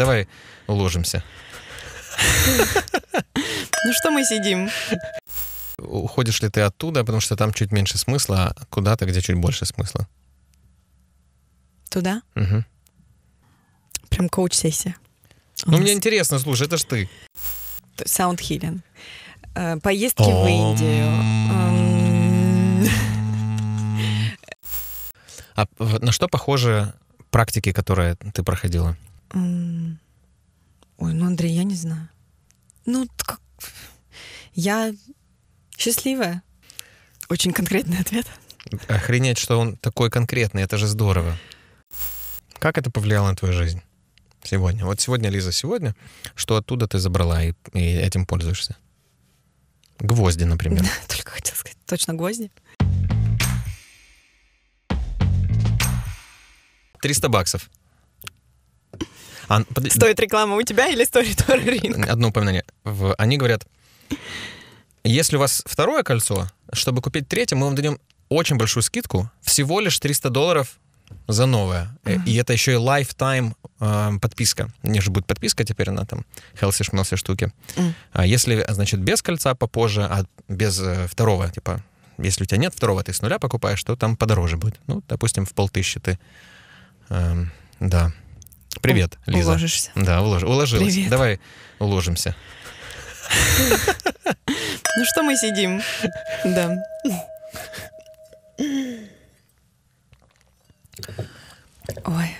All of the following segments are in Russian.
Давай уложимся. Ну что мы сидим? Уходишь ли ты оттуда, потому что там чуть меньше смысла, а куда-то, где чуть больше смысла? Туда? Угу. Прям коуч-сессия. Ну, мне интересно, слушай, это ж ты. Саунд Хилен. Э, поездки в Индию. А на что похожи практики, которые ты проходила? Ой, ну, Андрей, я не знаю. Ну, как... я счастливая. Очень конкретный ответ. Охренеть, что он такой конкретный, это же здорово. Как это повлияло на твою жизнь сегодня? Вот сегодня, Лиза, сегодня, что оттуда ты забрала и, и этим пользуешься? Гвозди, например. Да, только хотела сказать, точно гвозди. 300 баксов. А, под... Стоит реклама у тебя или стоит рынок? Одно упоминание. В... Они говорят, если у вас второе кольцо, чтобы купить третье, мы вам дадим очень большую скидку, всего лишь 300 долларов за новое. Mm-hmm. И это еще и lifetime э, а, подписка. У них же будет подписка теперь на там healthy шмелси штуки. Mm-hmm. А если, значит, без кольца попозже, а без э, второго, типа, если у тебя нет второго, ты с нуля покупаешь, то там подороже будет. Ну, допустим, в полтыщи ты. Э, да. Привет, У- Лиза. Уложишься. Да, улож... уложилась. Привет. Давай уложимся. Ну что мы сидим? Да. Ой.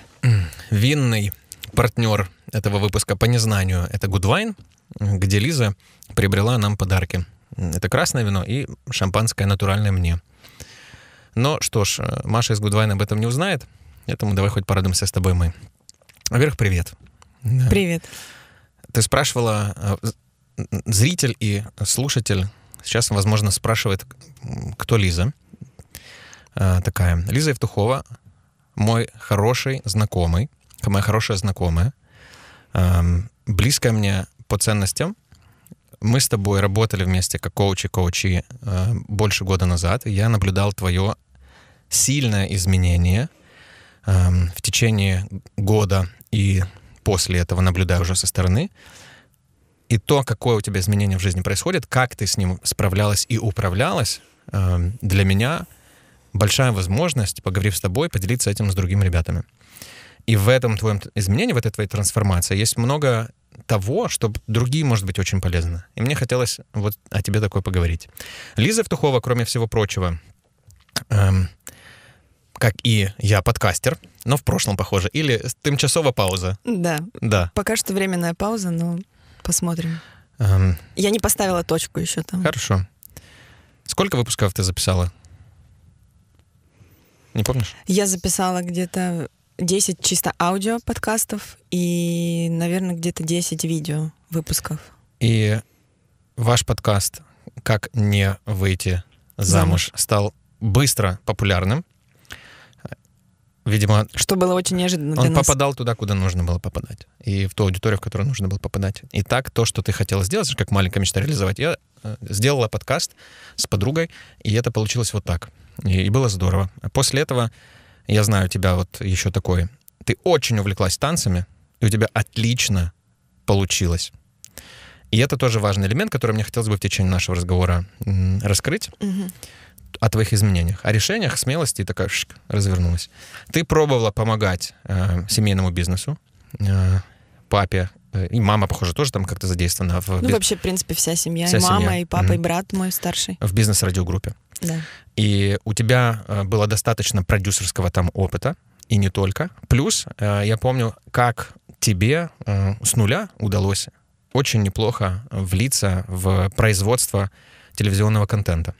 Винный партнер этого выпуска по незнанию — это Гудвайн, где Лиза приобрела нам подарки. Это красное вино и шампанское натуральное мне. Но что ж, э, Маша из Гудвайн об этом не узнает, поэтому давай хоть порадуемся с тобой мы. Во-первых, привет. Привет. Ты спрашивала, э, зритель и слушатель сейчас, возможно, спрашивает, кто Лиза э, такая. Лиза Евтухова, мой хороший знакомый, моя хорошая знакомая, эм, близкая мне по ценностям. Мы с тобой работали вместе как коучи-коучи э, больше года назад, я наблюдал твое сильное изменение – Эм, в течение года и после этого наблюдая уже со стороны, и то, какое у тебя изменение в жизни происходит, как ты с ним справлялась и управлялась, эм, для меня большая возможность, поговорив с тобой, поделиться этим с другими ребятами. И в этом твоем изменении, в этой твоей трансформации есть много того, что другие, может быть, очень полезно. И мне хотелось вот о тебе такое поговорить. Лиза Втухова, кроме всего прочего, эм, как и я подкастер, но в прошлом, похоже, или тимчасова пауза. Да. Да. Пока что временная пауза, но посмотрим. Эм... Я не поставила точку еще там. Хорошо. Сколько выпусков ты записала? Не помнишь? Я записала где-то 10 чисто аудио подкастов и, наверное, где-то 10 видео выпусков. И ваш подкаст «Как не выйти замуж» стал быстро популярным. Видимо, что было очень неожиданно. Он для нас. попадал туда, куда нужно было попадать. И в ту аудиторию, в которую нужно было попадать. И так то, что ты хотела сделать, как маленькая мечта реализовать, я э, сделала подкаст с подругой, и это получилось вот так. И, и было здорово. А после этого я знаю тебя вот еще такое: Ты очень увлеклась танцами, и у тебя отлично получилось. И это тоже важный элемент, который мне хотелось бы в течение нашего разговора раскрыть. Угу о твоих изменениях, о решениях, смелости и такая шик, развернулась. Ты пробовала помогать э, семейному бизнесу, э, папе, э, и мама, похоже, тоже там как-то задействована. В ну, вообще, в принципе, вся семья, вся и мама, семья. и папа, mm-hmm. и брат мой старший. В бизнес-радиогруппе. Да. И у тебя э, было достаточно продюсерского там опыта, и не только. Плюс, э, я помню, как тебе э, с нуля удалось очень неплохо влиться в производство телевизионного контента.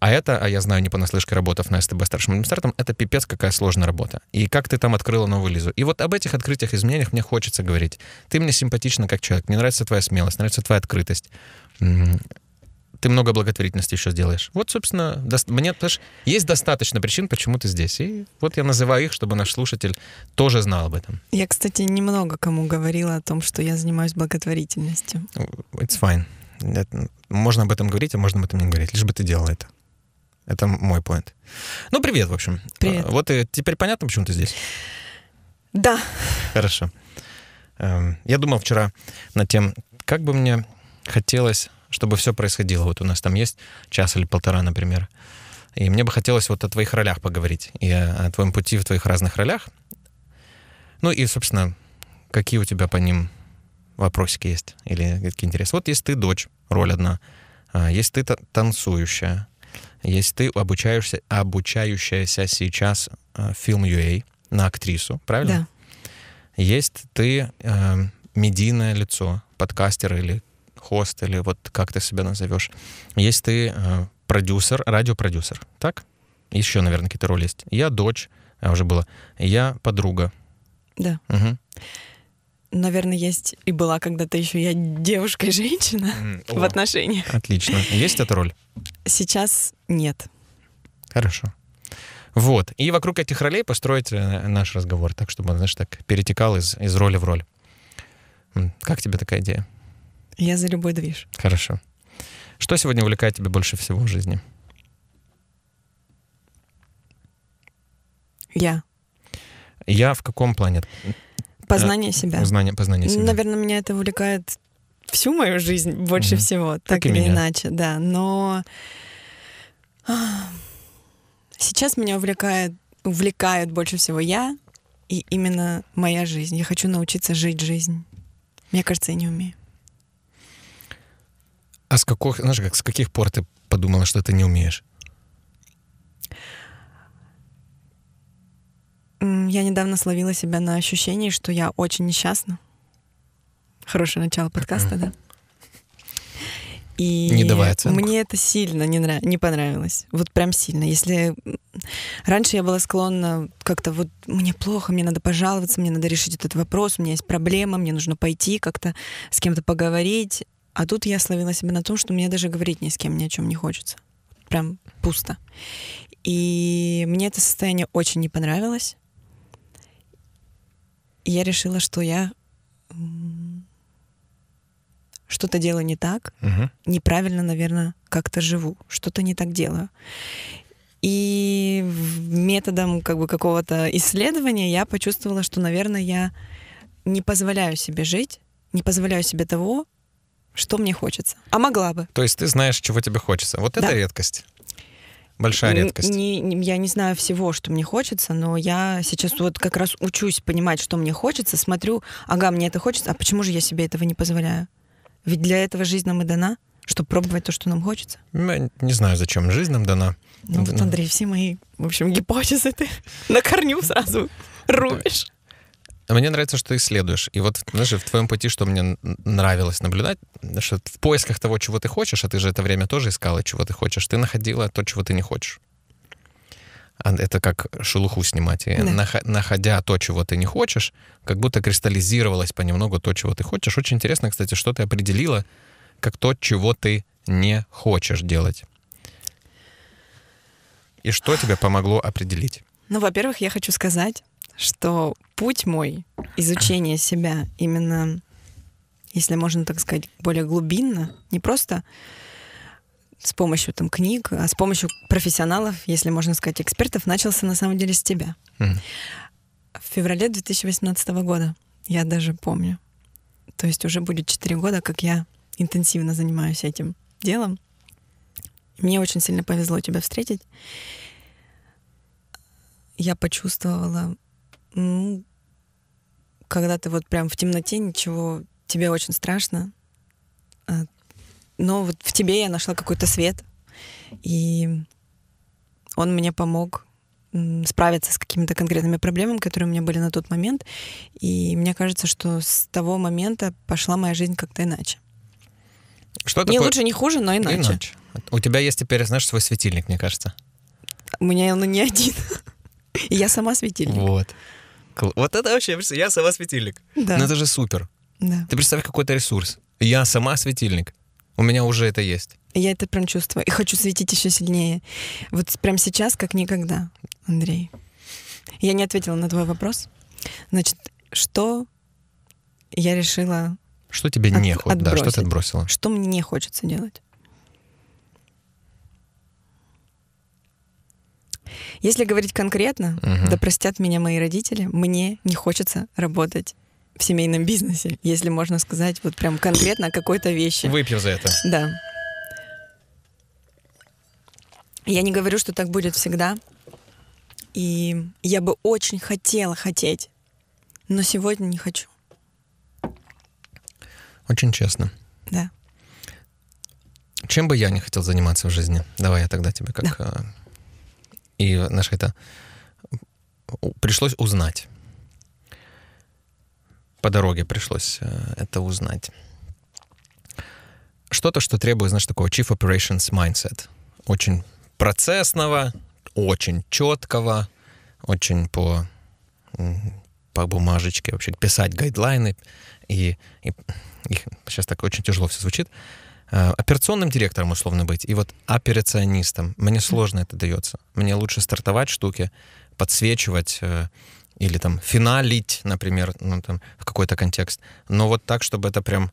А это, а я знаю не понаслышке работав на СТБ старшим администратором, это пипец какая сложная работа. И как ты там открыла новую Лизу. И вот об этих открытиях и изменениях мне хочется говорить. Ты мне симпатична как человек, мне нравится твоя смелость, нравится твоя открытость ты много благотворительности еще сделаешь. Вот, собственно, дос- мне тоже есть достаточно причин, почему ты здесь. И вот я называю их, чтобы наш слушатель тоже знал об этом. Я, кстати, немного кому говорила о том, что я занимаюсь благотворительностью. It's fine. Можно об этом говорить, а можно об этом не говорить, лишь бы ты делала это. Это мой поинт. Ну, привет, в общем. Привет. Вот и теперь понятно, почему ты здесь? Да. Хорошо. Эм, я думал вчера над тем, как бы мне хотелось, чтобы все происходило. Вот у нас там есть час или полтора, например. И мне бы хотелось вот о твоих ролях поговорить. И о, о твоем пути в твоих разных ролях. Ну и, собственно, какие у тебя по ним вопросики есть? Или какие интересы? Вот есть ты дочь, роль одна. А есть ты танцующая если ты обучаешься, обучающаяся сейчас в э, Film.ua на актрису, правильно? Да. Есть ты э, медийное лицо, подкастер или хост, или вот как ты себя назовешь. Есть ты э, продюсер, радиопродюсер, так? Еще, наверное, какие-то роли есть. Я дочь, а уже было. Я подруга. Да. Угу наверное, есть и была когда-то еще я девушка-женщина в отношениях. Отлично. Есть эта роль? Сейчас нет. Хорошо. Вот. И вокруг этих ролей построить э, наш разговор, так чтобы он, знаешь, так перетекал из, из роли в роль. Как тебе такая идея? Я за любой движ. Хорошо. Что сегодня увлекает тебя больше всего в жизни? Я. Я в каком плане? Э, познание себя. Познание, познание себя. Наверное, меня это увлекает всю мою жизнь больше mm всего, так, так или меня. иначе, да. Но а, сейчас меня увлекает, увлекает больше всего я и именно моя жизнь. Я хочу научиться жить жизнь. Мне кажется, я не умею. А с какого знаешь, как, с каких пор ты подумала, что ты не умеешь? Я недавно словила себя на ощущении, что я очень несчастна. Хорошее начало подкаста, да? И не давай оценку. мне это сильно не, нрав... не понравилось. Вот прям сильно. Если раньше я была склонна как-то вот мне плохо, мне надо пожаловаться, мне надо решить этот вопрос, у меня есть проблема, мне нужно пойти как-то с кем-то поговорить. А тут я словила себя на том, что мне даже говорить ни с кем ни о чем не хочется. Прям пусто. И мне это состояние очень не понравилось я решила, что я что-то делаю не так, угу. неправильно, наверное, как-то живу, что-то не так делаю. И методом как бы какого-то исследования я почувствовала, что, наверное, я не позволяю себе жить, не позволяю себе того, что мне хочется. А могла бы. То есть ты знаешь, чего тебе хочется. Вот да. это редкость. Большая редкость. Не, не, я не знаю всего, что мне хочется, но я сейчас вот как раз учусь понимать, что мне хочется, смотрю, ага, мне это хочется, а почему же я себе этого не позволяю? Ведь для этого жизнь нам и дана, чтобы пробовать то, что нам хочется. Ну, я не знаю, зачем жизнь нам дана. Ну, вот, ну. Андрей, все мои, в общем, гипотезы ты на корню сразу рубишь. А мне нравится, что ты исследуешь. И вот, знаешь, в твоем пути, что мне нравилось наблюдать, что в поисках того, чего ты хочешь, а ты же это время тоже искала, чего ты хочешь, ты находила то, чего ты не хочешь. А это как шелуху снимать. И да. находя то, чего ты не хочешь, как будто кристаллизировалось понемногу то, чего ты хочешь. Очень интересно, кстати, что ты определила как то, чего ты не хочешь делать. И что тебе помогло определить? Ну, во-первых, я хочу сказать, что путь мой изучение себя именно, если можно так сказать, более глубинно, не просто с помощью там книг, а с помощью профессионалов, если можно сказать, экспертов, начался на самом деле с тебя. Mm. В феврале 2018 года, я даже помню. То есть уже будет 4 года, как я интенсивно занимаюсь этим делом. Мне очень сильно повезло тебя встретить. Я почувствовала ну, когда ты вот прям в темноте, ничего, тебе очень страшно. А, но вот в тебе я нашла какой-то свет, и он мне помог справиться с какими-то конкретными проблемами, которые у меня были на тот момент. И мне кажется, что с того момента пошла моя жизнь как-то иначе. Что такое? Не лучше, не хуже, но иначе. иначе. У тебя есть теперь, знаешь, свой светильник, мне кажется. У меня он не один. Я сама светильник. Вот. Вот это вообще, я сама светильник. Да. Ну это же супер. Да. Ты представь какой-то ресурс. Я сама светильник. У меня уже это есть. Я это прям чувствую. И хочу светить еще сильнее. Вот прям сейчас, как никогда, Андрей. Я не ответила на твой вопрос. Значит, что я решила... Что тебе от, не хочется? Да, что ты отбросила? Что мне не хочется делать? Если говорить конкретно, угу. да простят меня мои родители, мне не хочется работать в семейном бизнесе, если можно сказать вот прям конкретно о какой-то вещи. Выпьем за это. Да. Я не говорю, что так будет всегда. И я бы очень хотела хотеть, но сегодня не хочу. Очень честно. Да. Чем бы я не хотел заниматься в жизни? Давай я тогда тебе как да. Э, и наше это пришлось узнать. По дороге пришлось э, это узнать. Что-то, что требует, знаешь, такого Chief Operations Mindset. Очень процессного, очень четкого, очень по, по бумажечке вообще писать гайдлайны. И, и, и сейчас так очень тяжело все звучит. Э, операционным директором условно быть, и вот операционистом. Мне сложно это дается. Мне лучше стартовать штуки, подсвечивать э, или там финалить, например, ну, там, в какой-то контекст. Но вот так, чтобы это прям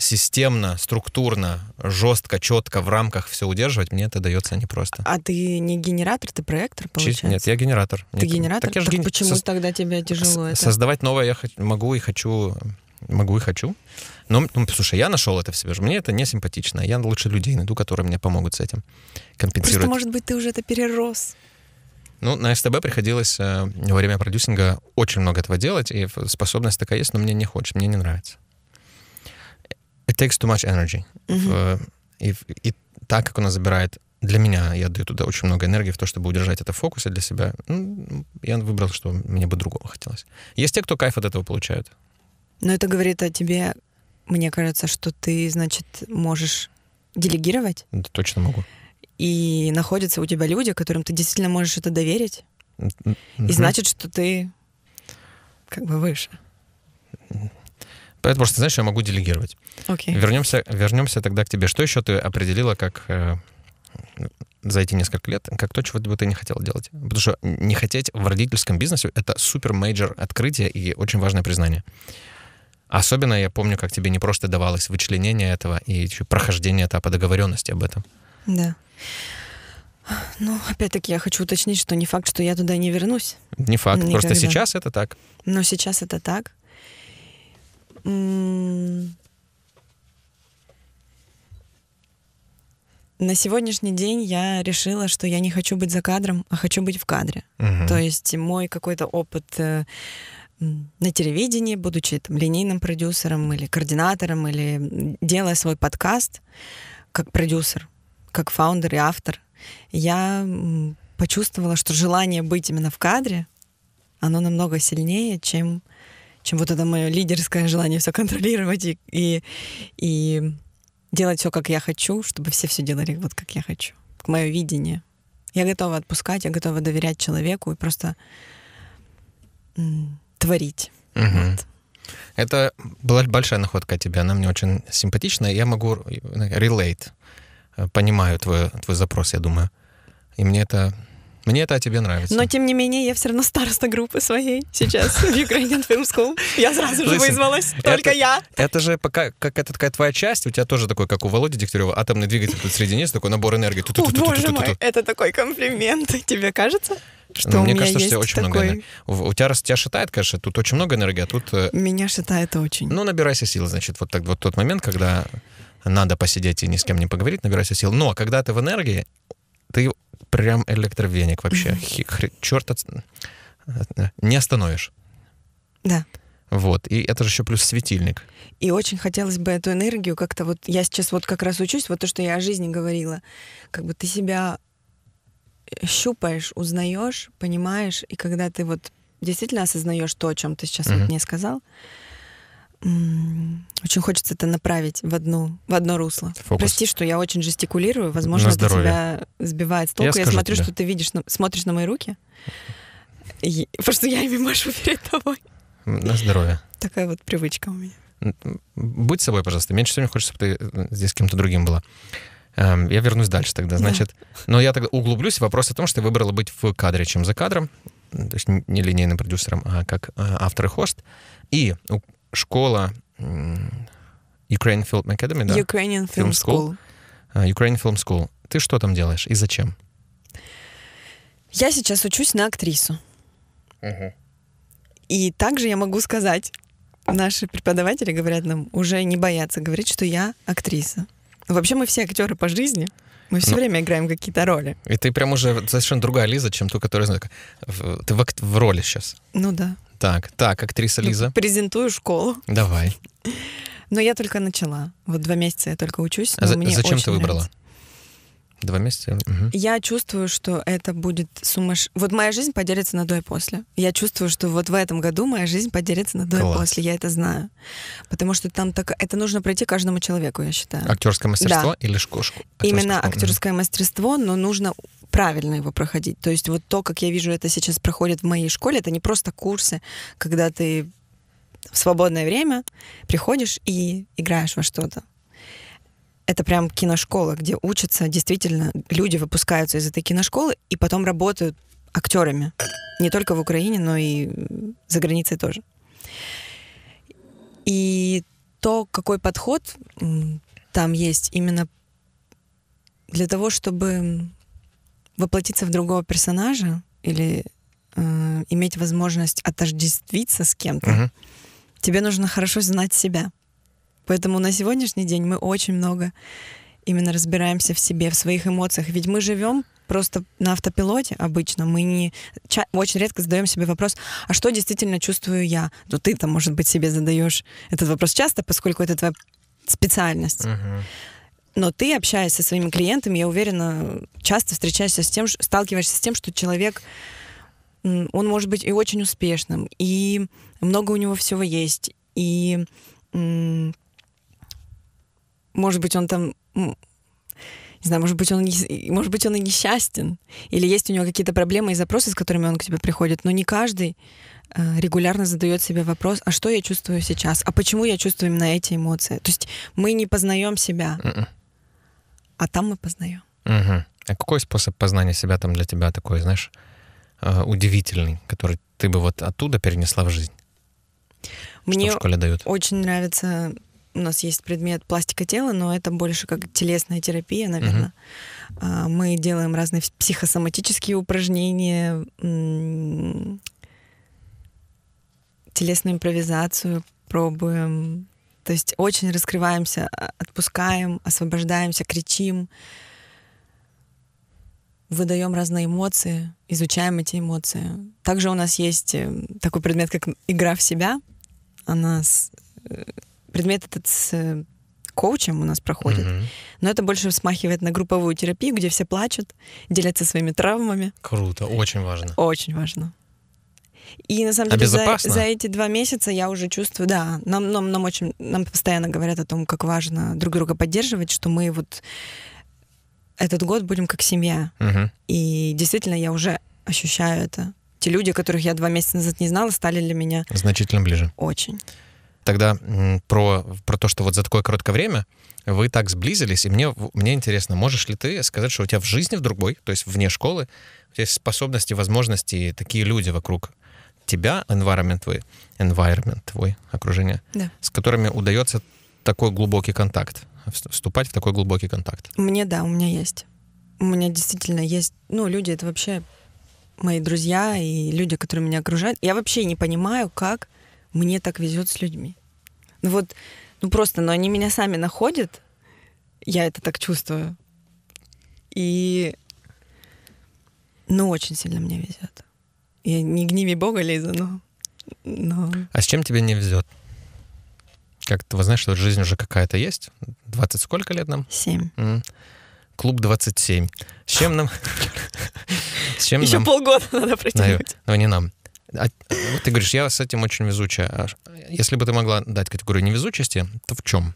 системно, структурно, жестко, четко в рамках все удерживать, мне это дается непросто. А ты не генератор, ты проектор, получается? Нет, я генератор. Ты Нет. генератор? Так я так ген... почему Со... тогда тебе тяжело С- это? Создавать новое я х... могу и хочу э, Могу и хочу. Но, ну, слушай, я нашел это в себе. Мне это не симпатично. Я лучше людей найду, которые мне помогут с этим компенсировать. Просто, может быть, ты уже это перерос. Ну, на СТБ приходилось э, во время продюсинга очень много этого делать, и способность такая есть, но мне не хочется, мне не нравится. It takes too much energy. Mm-hmm. И, и так как она забирает для меня, я даю туда очень много энергии в то, чтобы удержать это в фокусе для себя, ну, я выбрал, что мне бы другого хотелось. Есть те, кто кайф от этого получают. Но это говорит о тебе, мне кажется, что ты, значит, можешь делегировать. Это точно могу. И находятся у тебя люди, которым ты действительно можешь это доверить. Mm-hmm. И значит, что ты как бы выше. Поэтому, что знаешь, я могу делегировать. Okay. Вернемся, вернемся тогда к тебе. Что еще ты определила, как э, за эти несколько лет, как то, чего бы ты не хотела делать? Потому что не хотеть в родительском бизнесе — это супер-мейджор открытие и очень важное признание. Особенно я помню, как тебе не просто давалось вычленение этого и еще прохождение этапа договоренности об этом. Да. Ну, опять-таки, я хочу уточнить, что не факт, что я туда не вернусь. Не факт. Ну, никогда. Просто сейчас это так. Но сейчас это так. На сегодняшний день я решила, что я не хочу быть за кадром, а хочу быть в кадре. Угу. То есть мой какой-то опыт э, на телевидении, будучи там, линейным продюсером или координатором, или делая свой подкаст как продюсер, как фаундер и автор, я почувствовала, что желание быть именно в кадре, оно намного сильнее, чем, чем вот это мое лидерское желание все контролировать и, и, и делать все, как я хочу, чтобы все все делали вот как я хочу. Мое видение. Я готова отпускать, я готова доверять человеку и просто творить. Угу. Вот. Это была большая находка от тебя, она мне очень симпатична. Я могу э, relate, э, понимаю твой, твой запрос, я думаю. И мне это мне это о тебе нравится. Но, тем не менее, я все равно староста группы своей сейчас в Ukrainian Film School. Я сразу же вызвалась, только я. Это же пока, как это такая твоя часть, у тебя тоже такой, как у Володи Дегтярева, атомный двигатель тут среди них, такой набор энергии. О, боже мой, это такой комплимент, тебе кажется? Что ну, мне кажется, что у тебя очень много энергии. У, у тебя, тебя шатает, конечно, тут очень много энергии, а тут... Э, меня шатает очень. Ну, набирайся сил, значит, вот так вот тот момент, когда надо посидеть и ни с кем не поговорить, набирайся сил. Но когда ты в энергии, ты прям электровеник вообще. Черт, э, не остановишь. Да. Вот. И это же еще плюс светильник. И очень хотелось бы эту энергию как-то вот... Я сейчас вот как раз учусь, вот то, что я о жизни говорила. Как бы ты себя э, щупаешь, узнаешь, понимаешь, и когда ты вот действительно осознаешь то, о чем ты сейчас угу. вот мне сказал, очень хочется это направить в одну в одно русло. Фокус. Прости, что я очень жестикулирую, возможно, это тебя сбивает с толку. Я, я смотрю, тебе. что ты видишь, смотришь на мои руки. И, просто я ими машу перед тобой. На здоровье. Такая вот привычка у меня. Будь собой, пожалуйста. Меньше всего мне хочется, чтобы ты э, здесь с кем-то другим была. Эм, я вернусь дальше тогда. Значит, да. но я тогда углублюсь. Вопрос о том, что ты выбрала быть в кадре, чем за кадром. То есть не линейным продюсером, а как э, автор и хост. И школа Ukrainian Film Academy, да? Ukrainian Film, School. School. А, Ukrainian Film School. Ты что там делаешь и зачем? Я сейчас учусь на актрису. Угу. И также я могу сказать, наши преподаватели говорят нам, уже не боятся говорить, что я актриса. Вообще мы все актеры по жизни. Мы все ну, время играем какие-то роли. И ты прям уже совершенно другая Лиза, чем ту, которая знает. Ты в, в роли сейчас. Ну да. Так, так, актриса ну, Лиза. Ну, презентую школу. Давай. Но я только начала. Вот два месяца я только учусь. а за, зачем ты выбрала? Нравится. Два месяца. Угу. Я чувствую, что это будет сумасш... Вот моя жизнь поделится на до и после. Я чувствую, что вот в этом году моя жизнь поделится на до Класс. и после. Я это знаю. Потому что там так... Это нужно пройти каждому человеку, я считаю. Актерское мастерство да. или шкошку? Именно школа. актерское мастерство, но нужно правильно его проходить. То есть вот то, как я вижу, это сейчас проходит в моей школе, это не просто курсы, когда ты в свободное время приходишь и играешь во что-то это прям киношкола, где учатся действительно люди выпускаются из этой киношколы и потом работают актерами. Не только в Украине, но и за границей тоже. И то, какой подход там есть именно для того, чтобы воплотиться в другого персонажа или э, иметь возможность отождествиться с кем-то, угу. тебе нужно хорошо знать себя. Поэтому на сегодняшний день мы очень много именно разбираемся в себе, в своих эмоциях. Ведь мы живем просто на автопилоте обычно. Мы не ча- очень редко задаем себе вопрос, а что действительно чувствую я? Ну ты-то, может быть, себе задаешь этот вопрос часто, поскольку это твоя специальность. Uh-huh. Но ты, общаясь со своими клиентами, я уверена, часто встречаешься с тем, сталкиваешься с тем, что человек он может быть и очень успешным, и много у него всего есть, и может быть, он там не знаю, может быть, он может быть, он и несчастен, или есть у него какие-то проблемы и запросы, с которыми он к тебе приходит, но не каждый э, регулярно задает себе вопрос, а что я чувствую сейчас, а почему я чувствую именно эти эмоции. То есть мы не познаем себя, м-м. а там мы познаем. Угу. А какой способ познания себя там для тебя такой, знаешь, э, удивительный, который ты бы вот оттуда перенесла в жизнь? Мне что в школе дают? очень нравится у нас есть предмет пластика тела, но это больше как телесная терапия, наверное. Uh-huh. А, мы делаем разные психосоматические упражнения, телесную импровизацию пробуем. То есть очень раскрываемся, а, отпускаем, освобождаемся, кричим, выдаем разные эмоции, изучаем эти эмоции. Также у нас есть эм, такой предмет, как игра в себя. Она э, предмет этот с э, коучем у нас проходит. Угу. Но это больше смахивает на групповую терапию, где все плачут, делятся своими травмами. Круто, очень важно. Очень важно. И на самом а деле за, за эти два месяца я уже чувствую, да, нам, нам, нам очень, нам постоянно говорят о том, как важно друг друга поддерживать, что мы вот этот год будем как семья. Угу. И действительно, я уже ощущаю это. Те люди, которых я два месяца назад не знала, стали для меня значительно ближе. Очень тогда про, про то, что вот за такое короткое время вы так сблизились, и мне, мне интересно, можешь ли ты сказать, что у тебя в жизни в другой, то есть вне школы, у тебя есть способности, возможности, такие люди вокруг тебя, environment твой, environment твой, окружение, да. с которыми удается такой глубокий контакт, вступать в такой глубокий контакт? Мне да, у меня есть. У меня действительно есть, ну, люди это вообще мои друзья и люди, которые меня окружают. Я вообще не понимаю, как мне так везет с людьми. Ну вот, ну просто, но ну, они меня сами находят, я это так чувствую. И, ну, очень сильно мне везет. Я не гневи Бога, Лиза, но... но... А с чем тебе не везет? Как ты, знаешь, что жизнь уже какая-то есть? 20 сколько лет нам? 7. Mm. Клуб 27. С чем нам... С чем Еще полгода надо протянуть. Ну не нам. А, ты говоришь, я с этим очень везучая. А если бы ты могла дать категорию невезучести, то в чем,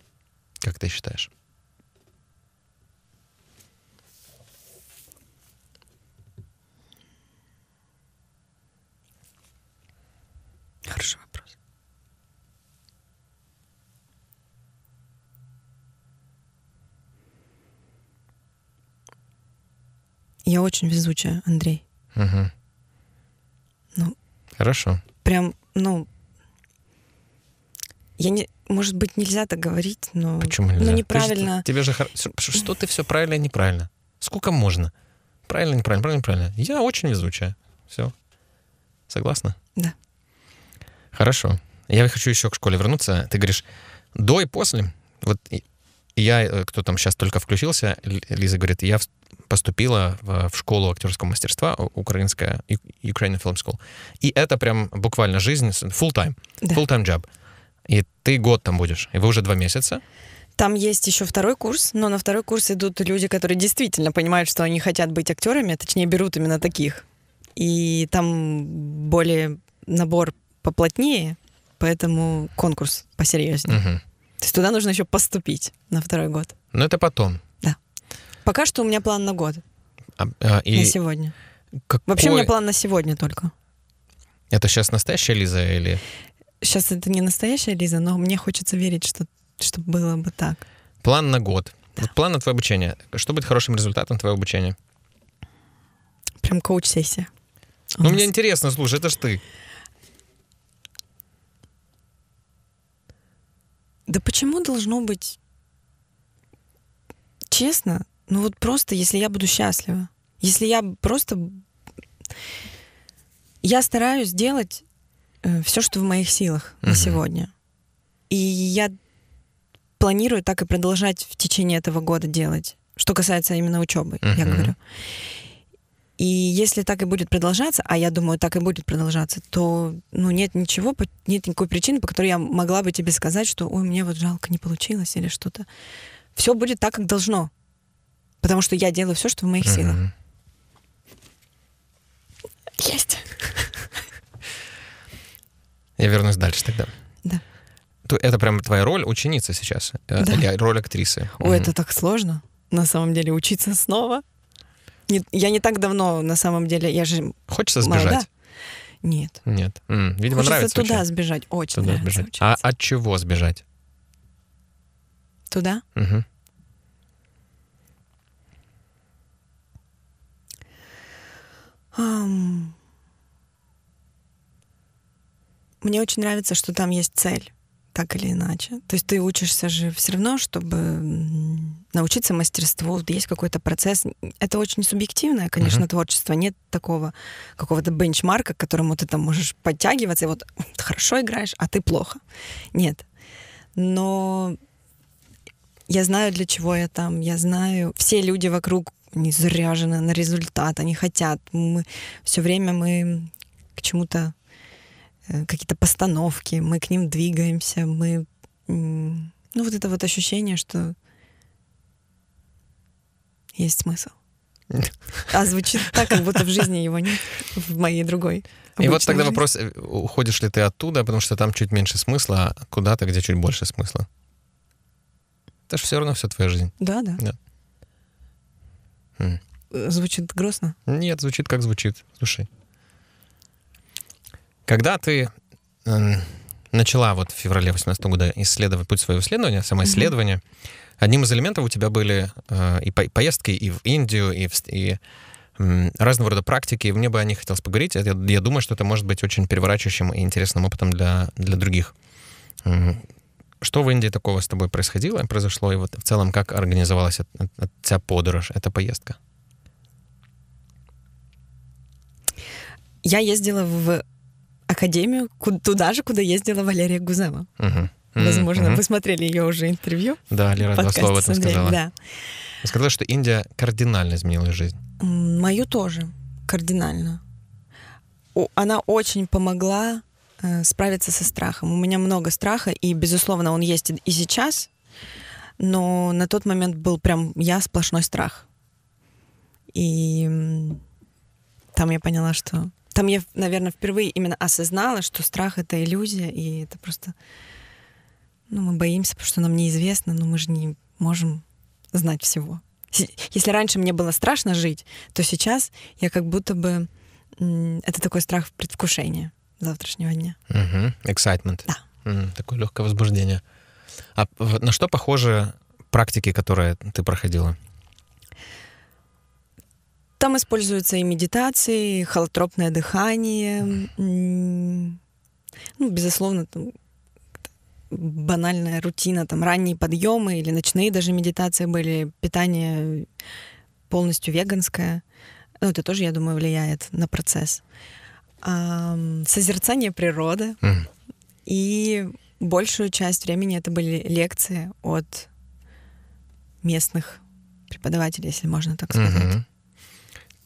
как ты считаешь? Хороший вопрос. Я очень везучая, Андрей. Угу. Хорошо. Прям, ну, я не, может быть, нельзя так говорить, но... Почему ну, нельзя? Ну, неправильно. же, тебе же... Хор... Что ты все правильно и неправильно? Сколько можно? Правильно, неправильно, правильно, неправильно. Я очень везучая. Все. Согласна? Да. Хорошо. Я хочу еще к школе вернуться. Ты говоришь, до и после. Вот я, э, кто там сейчас только включился, Лиза говорит, я поступила в, в школу актерского мастерства украинская Ukrainian Film School. И это прям буквально жизнь, full time, да. full time job. И ты год там будешь, и вы уже два месяца. Там есть еще второй курс, но на второй курс идут люди, которые действительно понимают, что они хотят быть актерами, точнее берут именно таких. И там более набор поплотнее, поэтому конкурс посерьезнее. Угу. То есть туда нужно еще поступить на второй год. Но это потом. Пока что у меня план на год. А, а, и... На сегодня. Какой... Вообще у меня план на сегодня только. Это сейчас настоящая Лиза или... Сейчас это не настоящая Лиза, но мне хочется верить, что, что было бы так. План на год. Да. Вот план на твое обучение. Что будет хорошим результатом твоего обучения? Прям коуч-сессия. Ну, нас. мне интересно, слушай, это ж ты. Да почему должно быть честно, ну вот просто, если я буду счастлива. Если я просто... Я стараюсь делать э, все, что в моих силах uh-huh. на сегодня. И я планирую так и продолжать в течение этого года делать. Что касается именно учебы, uh-huh. я говорю. И если так и будет продолжаться, а я думаю, так и будет продолжаться, то ну, нет ничего, нет никакой причины, по которой я могла бы тебе сказать, что ой, мне вот жалко, не получилось или что-то. Все будет так, как должно. Потому что я делаю все, что в моих силах. Есть. Я вернусь дальше тогда. Да. Это прям твоя роль ученицы сейчас? Э, да. Или роль актрисы? О, угу. это так сложно. На самом деле учиться снова. Не, я не так давно, на самом деле, я же... Хочется сбежать? Молода. Нет. Нет. М, видимо, Хочется нравится туда очень. сбежать. Очень туда нравится сбежать. А учиться. А от чего сбежать? Туда? Угу. Um... Мне очень нравится, что там есть цель, так или иначе. То есть ты учишься же все равно, чтобы научиться мастерству, есть какой-то процесс. Это очень субъективное, конечно, uh-huh. творчество. Нет такого какого-то бенчмарка, к которому ты там можешь подтягиваться, и вот ты хорошо играешь, а ты плохо. Нет. Но я знаю, для чего я там, я знаю, все люди вокруг они заряжены на результат, они хотят. Мы все время мы к чему-то э, какие-то постановки, мы к ним двигаемся, мы ну вот это вот ощущение, что есть смысл. А звучит так, как будто в жизни его нет, в моей другой. И вот тогда жизни. вопрос, э, уходишь ли ты оттуда, потому что там чуть меньше смысла, а куда-то, где чуть больше смысла? Это же все равно все твоя жизнь. Да, да. да. Э, звучит грустно? Нет, звучит как звучит. Слушай. Когда ты э, начала вот в феврале 18 года исследовать путь своего исследования, самоисследование, mm-hmm. одним из элементов у тебя были э, и по- поездки и в Индию, и, в, и э, разного рода практики. Мне бы о них хотелось поговорить. Я, я думаю, что это может быть очень переворачивающим и интересным опытом для, для других что в Индии такого с тобой происходило, произошло, и вот в целом как организовалась эта подорож, эта поездка? Я ездила в академию, туда же, куда ездила Валерия Гузева. Угу. Возможно, mm вы смотрели ее уже интервью. Да, Лера два слова об этом сказала. Да. сказала, что Индия кардинально изменила жизнь. Мою тоже кардинально. Она очень помогла Э, справиться со страхом. У меня много страха, и, безусловно, он есть и сейчас, но на тот момент был прям я сплошной страх. И там я поняла, что... Там я, наверное, впервые именно осознала, что страх — это иллюзия, и это просто... Ну, мы боимся, потому что нам неизвестно, но мы же не можем знать всего. Если раньше мне было страшно жить, то сейчас я как будто бы... Это такой страх предвкушения завтрашнего дня. Угу. Excitement. Да. Такое легкое возбуждение. А на что похожи практики, которые ты проходила? Там используются и медитации, и холотропное дыхание. Ну, безусловно, там банальная рутина, там ранние подъемы или ночные даже медитации были, питание полностью веганское. Ну, это тоже, я думаю, влияет на процесс. Uh, созерцание природы. Mm. И большую часть времени это были лекции от местных преподавателей, если можно так сказать. Mm-hmm.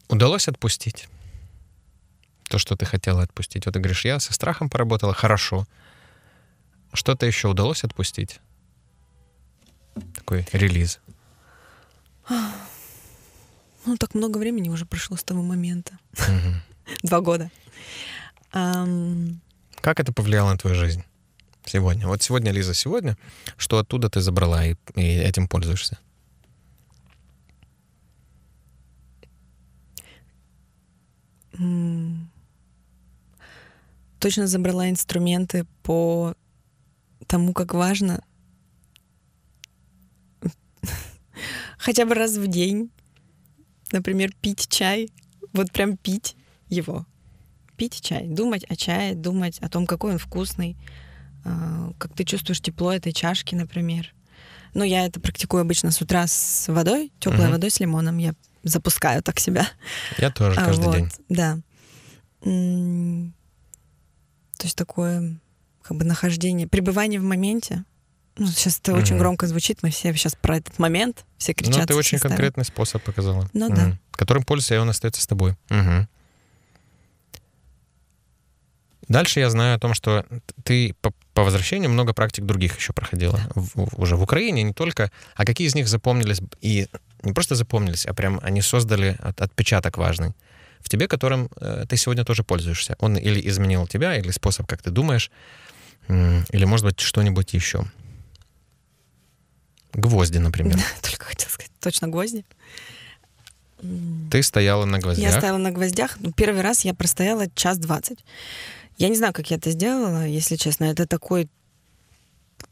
Удалось отпустить то, что ты хотела отпустить? Вот ты говоришь, я со страхом поработала, хорошо. Что-то еще удалось отпустить? Такой релиз. Ну, так много времени уже прошло с того момента. Mm-hmm. Два года. Как это повлияло на твою жизнь сегодня? Вот сегодня, Лиза, сегодня, что оттуда ты забрала и, и этим пользуешься? Точно забрала инструменты по тому, как важно хотя бы раз в день, например, пить чай, вот прям пить его. Пить чай, думать о чае, думать о том, какой он вкусный, а, как ты чувствуешь тепло этой чашки, например. Но я это практикую обычно с утра с водой, теплой угу. водой с лимоном. Я запускаю так себя. Я тоже а, каждый вот, день. Да. То есть такое как бы нахождение, пребывание в моменте. Ну, сейчас это mm очень громко звучит, мы все сейчас про этот момент, все кричат. Ну, ты очень конкретный способ показала. Ну, mm да. Которым пользуешься, и он остается с тобой. mm Дальше я знаю о том, что ты по, по возвращению много практик других еще проходила да. в, уже в Украине, не только. А какие из них запомнились и не просто запомнились, а прям они создали от, отпечаток важный в тебе, которым э, ты сегодня тоже пользуешься. Он или изменил тебя, или способ, как ты думаешь, э, или, может быть, что-нибудь еще. Гвозди, например. только хотел сказать, точно гвозди. Ты стояла на гвоздях? Я стояла на гвоздях. Ну, первый раз я простояла час двадцать. Я не знаю, как я это сделала, если честно. Это такой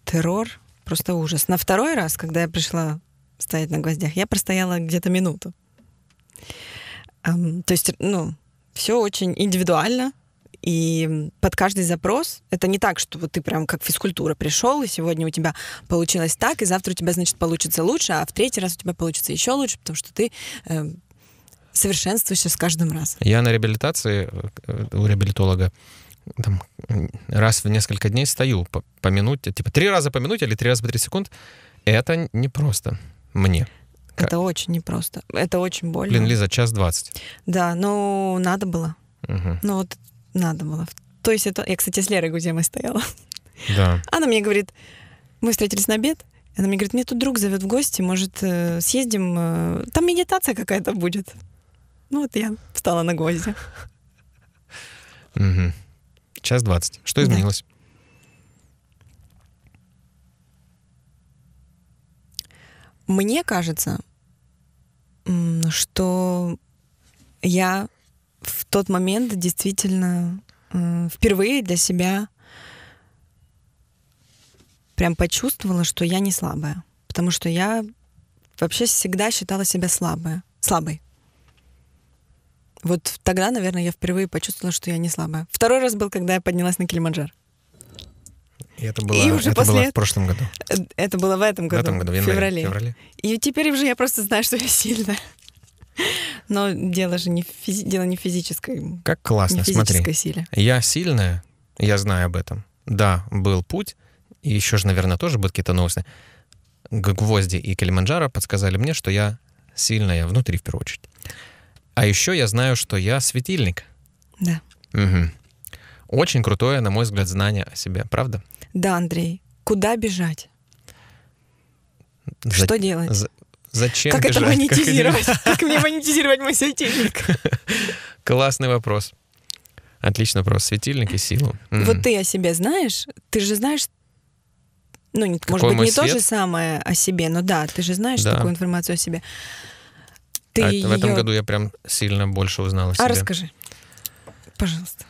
террор, просто ужас. На второй раз, когда я пришла стоять на гвоздях, я простояла где-то минуту. то есть, ну, все очень индивидуально, и под каждый запрос это не так, что вот ты прям как физкультура пришел, и сегодня у тебя получилось так, и завтра у тебя, значит, получится лучше, а в третий раз у тебя получится еще лучше, потому что ты э, совершенствуешься с каждым разом. Я на реабилитации э, у реабилитолога там, раз в несколько дней стою по, по минуте, типа три раза по минуте или три раза по три секунд, это непросто мне. Это как? очень непросто. Это очень больно. Блин, Лиза, час двадцать. Да, ну, надо было. Угу. Ну, вот надо было. То есть это... Я, кстати, с Лерой Гудемой стояла. Да. Она мне говорит, мы встретились на обед, она мне говорит, мне тут друг зовет в гости, может, э, съездим, э, там медитация какая-то будет. Ну вот я встала на гвозди. Угу час двадцать. Что да. изменилось? Мне кажется, что я в тот момент действительно э, впервые для себя прям почувствовала, что я не слабая. Потому что я вообще всегда считала себя слабая, слабой. Вот тогда, наверное, я впервые почувствовала, что я не слабая. Второй раз был, когда я поднялась на Килиманджар. И это было, и уже это после... было в прошлом году. Э, это было в этом году. В этом году, в феврале. феврале. И теперь уже я просто знаю, что я сильная. Но дело же не, физи... дело не физической. Как классно, не смотри. Силе. Я сильная, я знаю об этом. Да, был путь, и еще же, наверное, тоже будут какие-то новости. Гвозди и Килиманджаро подсказали мне, что я сильная внутри, в первую очередь. А еще я знаю, что я светильник. Да. Угу. Очень крутое, на мой взгляд, знание о себе, правда? Да, Андрей. Куда бежать? За... Что делать? За... Зачем как бежать? это монетизировать? Как, мне монетизировать мой светильник? Классный вопрос. Отличный вопрос. Светильник и силу. Вот ты о себе знаешь? Ты же знаешь, ну, может быть, не то же самое о себе, но да, ты же знаешь такую информацию о себе. А Ты а ее... В этом году я прям сильно больше узнал о а себе. А расскажи, пожалуйста.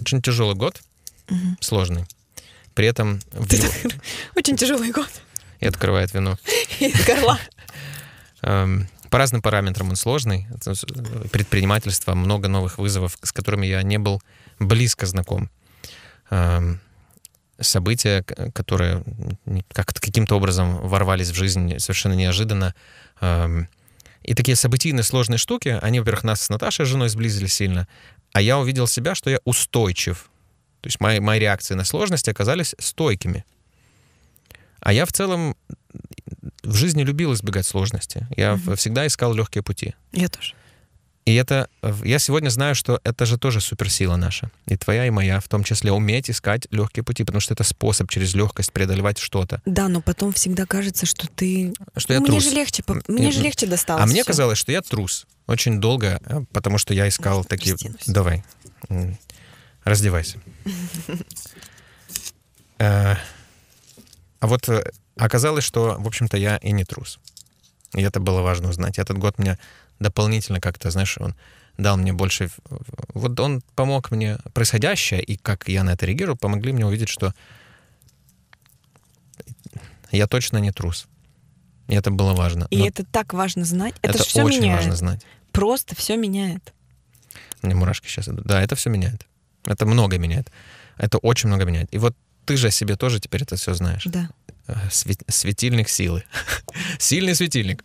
Очень тяжелый год, угу. сложный. При этом... В... Ты... Очень тяжелый год. И открывает вино. И горла. Эм, по разным параметрам он сложный. Э, предпринимательство, много новых вызовов, с которыми я не был близко знаком. Эм, события, которые как-то каким-то образом ворвались в жизнь совершенно неожиданно, эм, и такие событийные сложные штуки, они, во-первых, нас с Наташей, женой сблизили сильно, а я увидел себя, что я устойчив. То есть мои, мои реакции на сложности оказались стойкими. А я в целом в жизни любил избегать сложности. Я mm-hmm. всегда искал легкие пути. Я тоже. И это, я сегодня знаю, что это же тоже суперсила наша, и твоя, и моя, в том числе уметь искать легкие пути, потому что это способ через легкость преодолевать что-то. Да, но потом всегда кажется, что ты... Что я ну, трус. Мне же легче, мне же ну, легче досталось. А все. мне казалось, что я трус очень долго, э, потому что я искал Можно такие... Разденусь. Давай, раздевайся. Э, а вот э, оказалось, что, в общем-то, я и не трус. И это было важно узнать. Этот год меня дополнительно как-то, знаешь, он дал мне больше... Вот он помог мне происходящее, и как я на это реагирую, помогли мне увидеть, что я точно не трус. И это было важно. И Но это так важно знать. Это, это все очень меняет. важно знать. Просто все меняет. У меня мурашки сейчас идут. Да, это все меняет. Это много меняет. Это очень много меняет. И вот ты же о себе тоже теперь это все знаешь. Да. Э, светильник силы. Сильный светильник.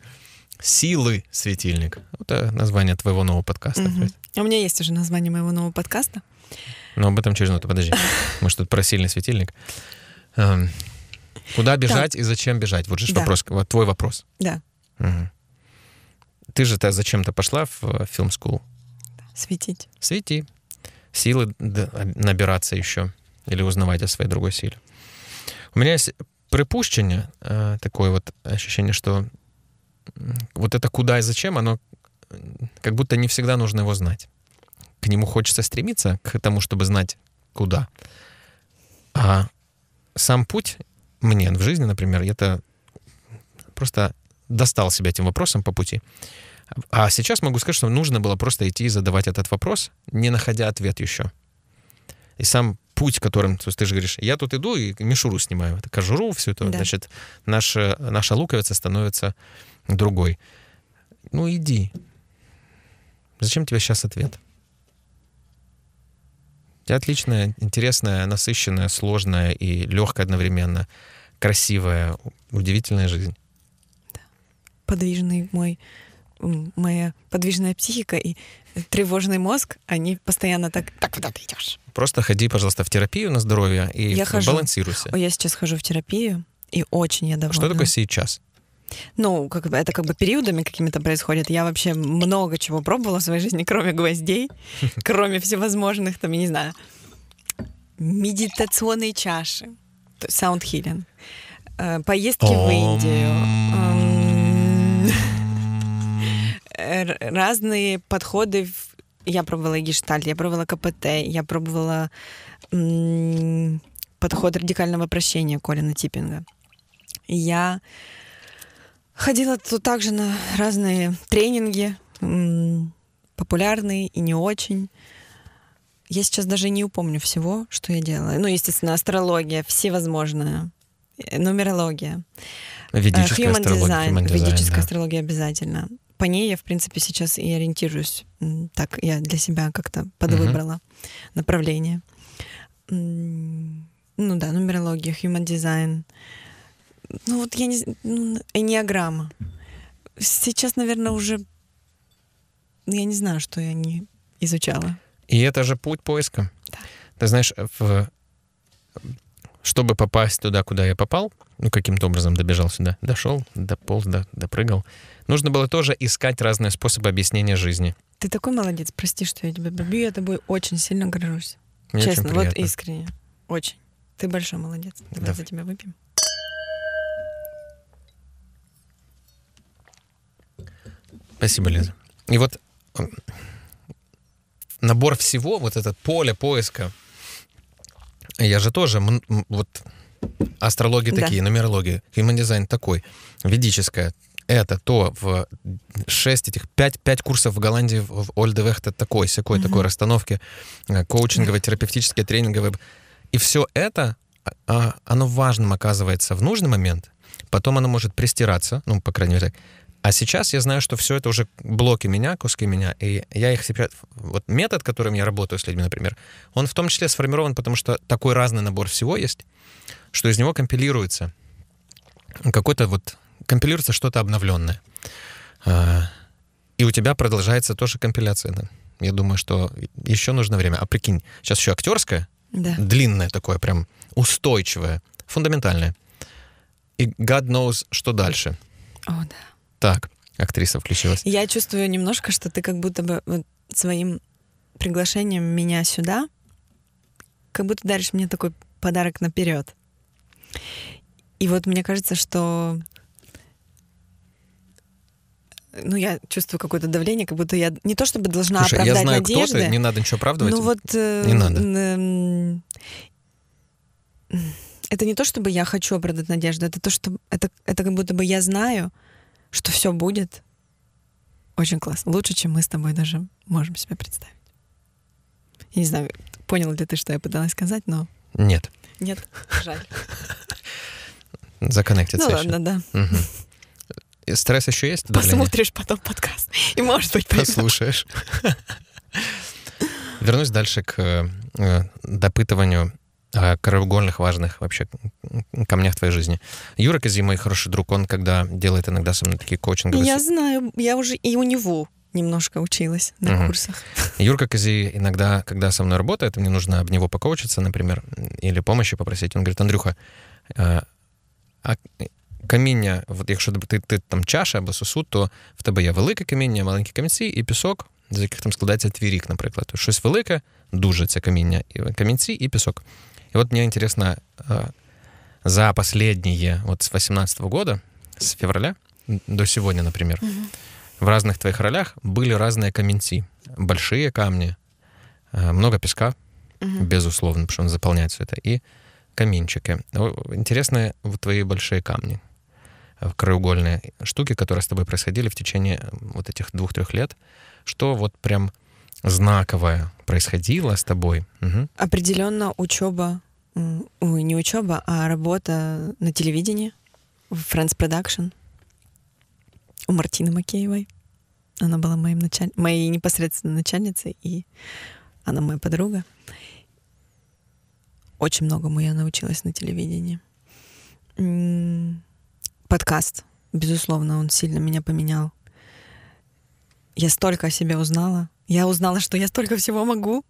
Силы светильник. Это название твоего нового подкаста. Угу. У меня есть уже название моего нового подкаста. Но об этом через минуту. Подожди. что-то про сильный светильник. Эм, куда бежать и зачем бежать? Вот же вопрос, вот твой вопрос. Да. Ты же зачем-то пошла в фильм э, school. Светить. Свети. Силы а, набираться еще или узнавать о своей другой силе. У меня есть припущение э, такое вот ощущение, что вот это куда и зачем, оно э, как будто не всегда нужно его знать. К нему хочется стремиться, к тому, чтобы знать куда. А сам путь мне в жизни, например, это просто достал себя этим вопросом по пути. А сейчас могу сказать, что нужно было просто идти и задавать этот вопрос, не находя ответ еще. И сам путь, которым, то есть ты же говоришь, я тут иду и мишуру снимаю, это кожуру, все это, да. значит, наша, э, наша луковица становится другой. Ну иди. Зачем тебе сейчас ответ? Отличная, интересная, насыщенная, сложная и легкая одновременно, красивая, удивительная жизнь. Да. Подвижный мой моя подвижная психика и тревожный мозг, они постоянно так, так куда ты идешь? Просто ходи, пожалуйста, в терапию на здоровье и я балансируйся. Хожу. О, я сейчас хожу в терапию, и очень я довольна. Что такое сейчас? Ну, как это как бы периодами какими-то происходит. Я вообще много чего пробовала в своей жизни, кроме гвоздей, кроме всевозможных, там, я не знаю, медитационные чаши, то есть э, поездки в Индию, разные подходы. Я пробовала гештальт, я пробовала КПТ, я пробовала подход радикального прощения Колина Типпинга. Я Ходила тут также на разные тренинги, популярные и не очень. Я сейчас даже не упомню всего, что я делала. Ну, естественно, астрология, всевозможная, э, нумерология. Э, ведическая human астрология. Design, human design, ведическая да. астрология обязательно. По ней я, в принципе, сейчас и ориентируюсь. Так я для себя как-то подвыбрала uh-huh. направление. Ну да, нумерология, human design ну вот я не... Ну, энеограмма. Сейчас, наверное, уже... Ну, я не знаю, что я не изучала. И это же путь поиска. Да. Ты знаешь, в... чтобы попасть туда, куда я попал, ну, каким-то образом добежал сюда, дошел, дополз, до, допрыгал, нужно было тоже искать разные способы объяснения жизни. Ты такой молодец, прости, что я тебя бью, я тобой очень сильно горжусь. Мне Честно, очень вот искренне, очень. Ты большой молодец. Давай, Давай. за тебя выпьем. Спасибо, Лиза. И вот набор всего, вот это поле поиска, я же тоже, вот астрологи да. такие, нумерология, human дизайн такой, ведическая, это, то, в 6 этих, 5, 5 курсов в Голландии в, в Ольдевехте такой, всякой угу. такой расстановки, э, коучинговые, терапевтические тренинговые И все это, а, а, оно важным оказывается в нужный момент, потом оно может пристираться, ну, по крайней мере, так, а сейчас я знаю, что все это уже блоки меня, куски меня, и я их теперь... Вот метод, которым я работаю с людьми, например, он в том числе сформирован, потому что такой разный набор всего есть, что из него компилируется какой-то вот... Компилируется что-то обновленное. А, и у тебя продолжается тоже компиляция. Да? Я думаю, что еще нужно время. А прикинь, сейчас еще актерская, да. длинное такое, прям устойчивое, фундаментальное. И God knows, что дальше. О, да. Так, актриса включилась. Я чувствую немножко, что ты как будто бы вот своим приглашением меня сюда, как будто даришь мне такой подарок наперед. И вот мне кажется, что ну, я чувствую какое-то давление, как будто я не то чтобы должна Слушай, оправдать я знаю, надежды. Кто ты, не надо ничего оправдывать. Ну вот... Э, не надо. Э, э, это не то, чтобы я хочу оправдать надежду, это то, что... Это, это как будто бы я знаю, что все будет. Очень классно. Лучше, чем мы с тобой даже можем себе представить. Я не знаю, понял ли ты, что я пыталась сказать, но... Нет. Нет, жаль. Законнектиться Ну ладно, да. Стресс еще есть? Посмотришь потом подкаст. И, может быть, Послушаешь. Вернусь дальше к э, э, допытыванию о э, краеугольных важных вообще камнях твоей жизни. Юра Кази, мой хороший друг, он когда делает иногда со мной такие коучинговые... Я знаю, я уже и у него немножко училась на угу. курсах. Юрка Кази иногда, когда со мной работает, мне нужно об него покоучиться, например, или помощи попросить. Он говорит, Андрюха, э, а каміння, от якщо ти, ты там чаша або сосуд, то в тебе я велике каменья маленькі камінці и песок из яких там складається твірік, наприклад. Щось велике, дуже це каміння, камінці і пісок. И вот мне интересно, э, за последние, вот с 18 года, с февраля до сегодня, например, в разных твоих ролях были разные каменти. Большие камни, э, много песка, безусловно, потому что он заполняет все это, и каминчики. Интересные вот твои большие камни э, краеугольные штуки, которые с тобой происходили в течение вот этих двух-трех лет, что вот прям знаковое происходило с тобой? Угу. Определенно учеба, ой, не учеба, а работа на телевидении в Friends Production у Мартины Макеевой. Она была моим началь... моей непосредственно начальницей, и она моя подруга. Очень многому я научилась на телевидении. Подкаст, безусловно, он сильно меня поменял. Я столько о себе узнала, я узнала, что я столько всего могу,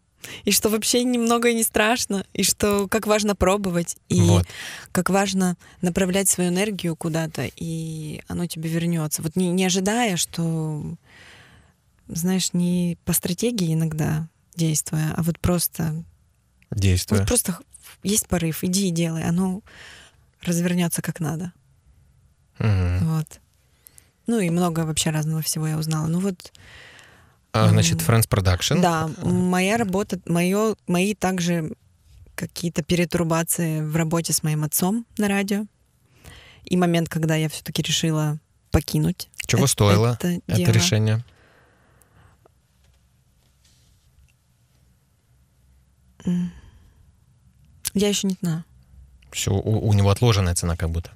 и что вообще немного и не страшно, и что как важно пробовать, и вот. как важно направлять свою энергию куда-то, и оно тебе вернется. Вот не, не ожидая, что, знаешь, не по стратегии иногда действуя, а вот просто... Действуя. Вот просто есть порыв, иди и делай, оно развернется как надо. Угу. Вот. Ну и много вообще разного всего я узнала. Ну вот а, значит, Friends Production. Да, моя работа, мое, мои также какие-то перетурбации в работе с моим отцом на радио. И момент, когда я все-таки решила покинуть. Чего это, стоило это, это решение? Я еще не знаю. Все, у, у него отложенная цена как будто.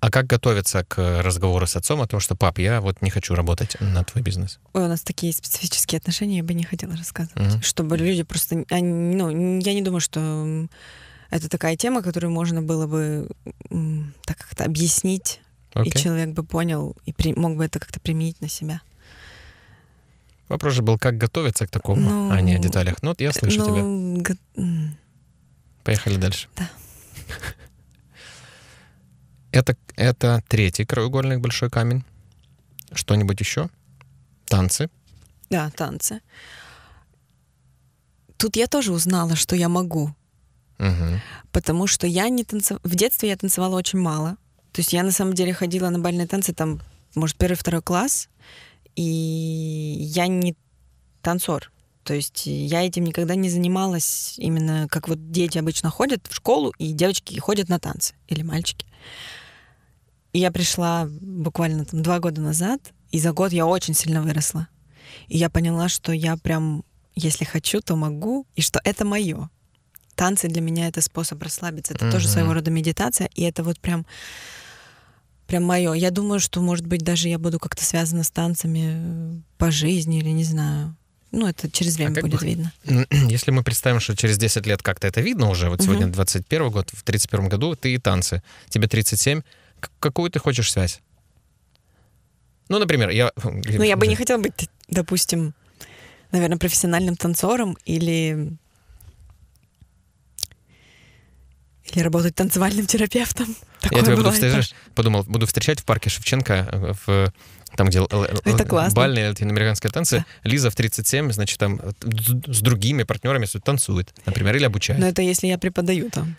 А как готовиться к разговору с отцом о том, что пап, я вот не хочу работать на твой бизнес? Ой, у нас такие специфические отношения, я бы не хотела рассказывать, mm-hmm. чтобы люди просто, они, ну, я не думаю, что это такая тема, которую можно было бы так как-то объяснить, okay. и человек бы понял и при, мог бы это как-то применить на себя. Вопрос же был, как готовиться к такому, ну, а не о деталях. Ну, вот я слышу ну, тебя. Го... Поехали дальше. Да. Это, это третий краеугольник большой камень. Что-нибудь еще? Танцы? Да, танцы. Тут я тоже узнала, что я могу. Угу. Потому что я не танцевала. В детстве я танцевала очень мало. То есть я на самом деле ходила на бальные танцы там, может, первый-второй класс, и я не танцор. То есть я этим никогда не занималась, именно как вот дети обычно ходят в школу, и девочки ходят на танцы, или мальчики. Uh, и я пришла буквально там два года назад, и за год я очень сильно выросла. И я поняла, что я прям, если хочу, то могу, и что это мое. Танцы для меня это способ расслабиться, это mm-hmm. тоже своего рода медитация, и это вот прям прям мое. Я думаю, что, может быть, даже я буду как-то связана с танцами э, по жизни или не знаю. Ну, это через а время а будет бы, видно. Если мы представим, что через 10 лет как-то это видно уже, вот угу. сегодня 21 год, в 31 году ты и танцы, тебе 37, какую ты хочешь связь. Ну, например, я... Ну, я бы не хотела быть, допустим, наверное, профессиональным танцором или... Или работать танцевальным терапевтом. Такое я тебя буду встречать, подумал, буду встречать в парке Шевченко, э, в, там, где э, э, Это классно. бальные латиноамериканские танцы. Да. Лиза в 37, значит, там с другими партнерами танцует, например, или обучает. Но это если я преподаю там.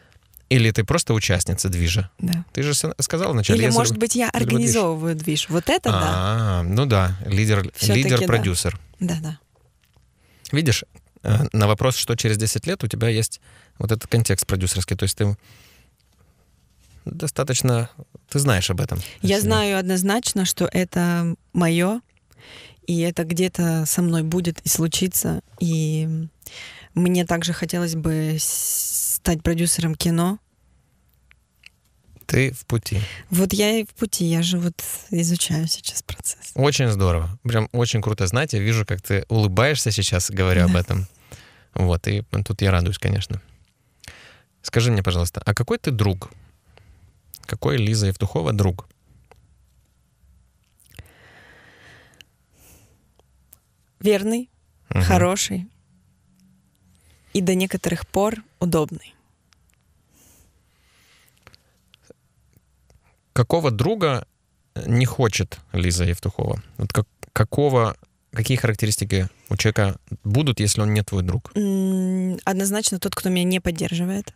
Или ты просто участница движа? Да. Ты же сказал вначале. Или, может быть, я организовываю движ. Вот это а а да. Ну да, лидер, лидер-продюсер. Да. да, Видишь, э, на вопрос, что через 10 лет, у тебя есть вот этот контекст продюсерский. То есть ты достаточно... Ты знаешь об этом. Я знаю однозначно, что это мое, и это где-то со мной будет и случится. И мне также хотелось бы стать продюсером кино. Ты в пути. Вот я и в пути, я же вот изучаю сейчас процесс. Очень здорово. Прям очень круто знать. Я вижу, как ты улыбаешься сейчас, говоря да. об этом. Вот, и тут я радуюсь, конечно. Скажи мне, пожалуйста, а какой ты друг? Какой Лиза Евтухова друг? Верный, угу. хороший, и до некоторых пор удобный. Какого друга э, не хочет Лиза Евтухова? Вот как, какого, какие характеристики у человека будут, если он не твой друг? Однозначно тот, кто меня не поддерживает.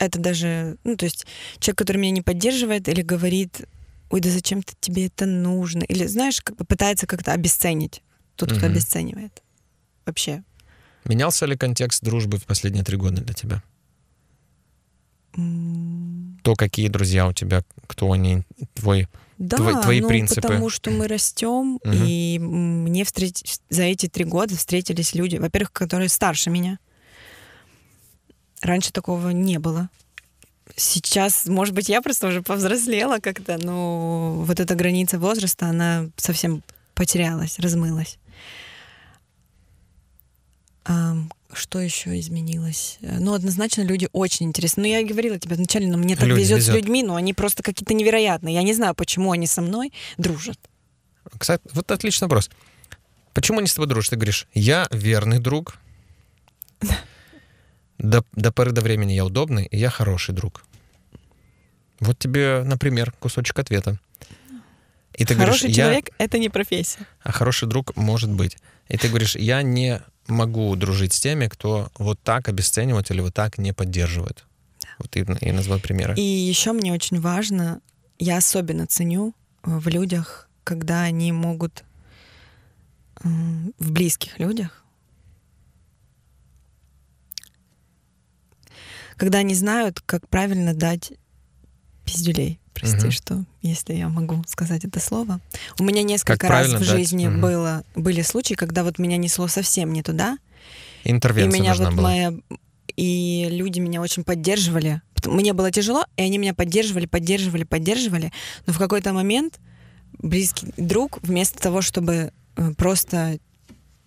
Это даже, ну, то есть человек, который меня не поддерживает или говорит, ой, да зачем то тебе это нужно? Или, знаешь, как, пытается как-то обесценить. Тот, кто угу. обесценивает. Вообще Менялся ли контекст дружбы в последние три года для тебя? Mm. То, какие друзья у тебя, кто они, твой да, твои, твои ну, принципы. потому что мы растем, угу. и мне встреч... за эти три года встретились люди, во-первых, которые старше меня. Раньше такого не было. Сейчас, может быть, я просто уже повзрослела как-то, но вот эта граница возраста, она совсем потерялась, размылась. Что еще изменилось? Э, ну, однозначно люди очень интересны. Ну, я говорила тебе изначально, ну, мне так Люди везет, везет с людьми, но они просто какие-то невероятные. Я не знаю, почему они со мной дружат. Кстати, вот отличный вопрос. Почему они с тобой дружат? Ты говоришь, я верный друг. До, до поры до времени я удобный, и я хороший друг. Вот тебе, например, кусочек ответа. И ты хороший говоришь, человек я... это не профессия. А хороший друг может быть. И ты говоришь, я не могу дружить с теми, кто вот так обесценивает или вот так не поддерживает. Да. Вот и, и назвал примеры. И еще мне очень важно, я особенно ценю э, в людях, когда они могут э, в близких людях, когда они знают, как правильно дать пиздюлей прости, угу. что если я могу сказать это слово. У меня несколько как раз в жизни дать? было, были случаи, когда вот меня несло совсем не туда. Интервенция и меня вот была. моя и люди меня очень поддерживали. Мне было тяжело, и они меня поддерживали, поддерживали, поддерживали. Но в какой-то момент близкий друг, вместо того, чтобы э, просто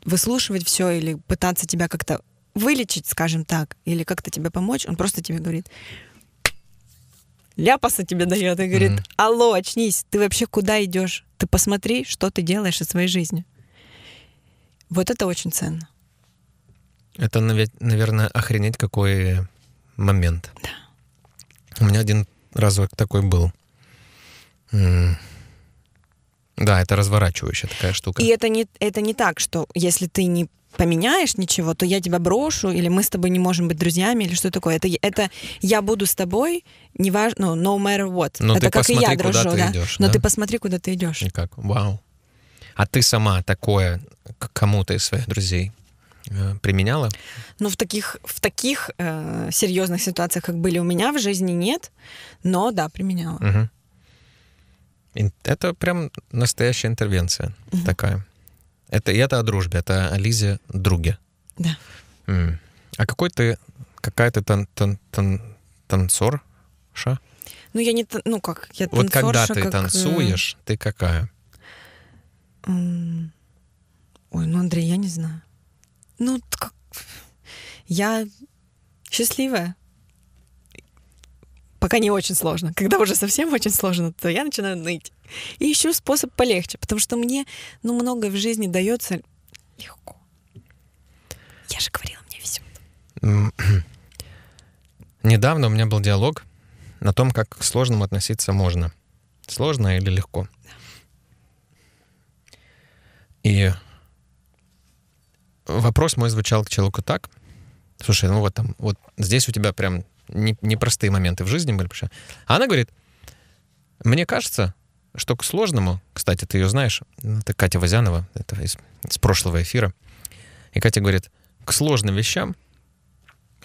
выслушивать все или пытаться тебя как-то вылечить, скажем так, или как-то тебе помочь, он просто тебе говорит, ляпаса тебе дает и говорит, mm-hmm. алло, очнись, ты вообще куда идешь? Ты посмотри, что ты делаешь из своей жизни. Вот это очень ценно. Это, наверное, охренеть какой момент. Да. У меня один разок такой был. Да, это разворачивающая такая штука. И это не, это не так, что если ты не поменяешь ничего, то я тебя брошу, или мы с тобой не можем быть друзьями, или что такое. Это, это я буду с тобой, неважно, ну, no matter what. Но ну, это как посмотри, и я дрожу, да? Идешь, Но да? ты посмотри, куда ты идешь. никак вау. А ты сама такое к кому-то из своих друзей э, применяла? Ну, в таких, в таких э, серьезных ситуациях, как были у меня в жизни, нет, но да, применяла. Угу. Это прям настоящая интервенция угу. такая. Это, и это о дружбе, это о Лизе друге. Да. М. А какой ты, какая ты тан, тан, тан, танцорша? Ну, я не, ну как, я танцорша, Вот когда ты как... Э, танцуешь, ты какая? Ой, ну, Андрей, я не знаю. Ну, как... Я счастливая пока не очень сложно. Когда уже совсем очень сложно, то я начинаю ныть. И ищу способ полегче, потому что мне ну, многое в жизни дается легко. Я же говорила, мне везет. Недавно у меня был диалог на том, как к сложному относиться можно. Сложно или легко. И вопрос мой звучал к человеку так. Слушай, ну вот там, вот здесь у тебя прям непростые не моменты в жизни были. Вообще. А она говорит, мне кажется, что к сложному, кстати, ты ее знаешь, ну, это Катя Вазянова, это из, из прошлого эфира. И Катя говорит, к сложным вещам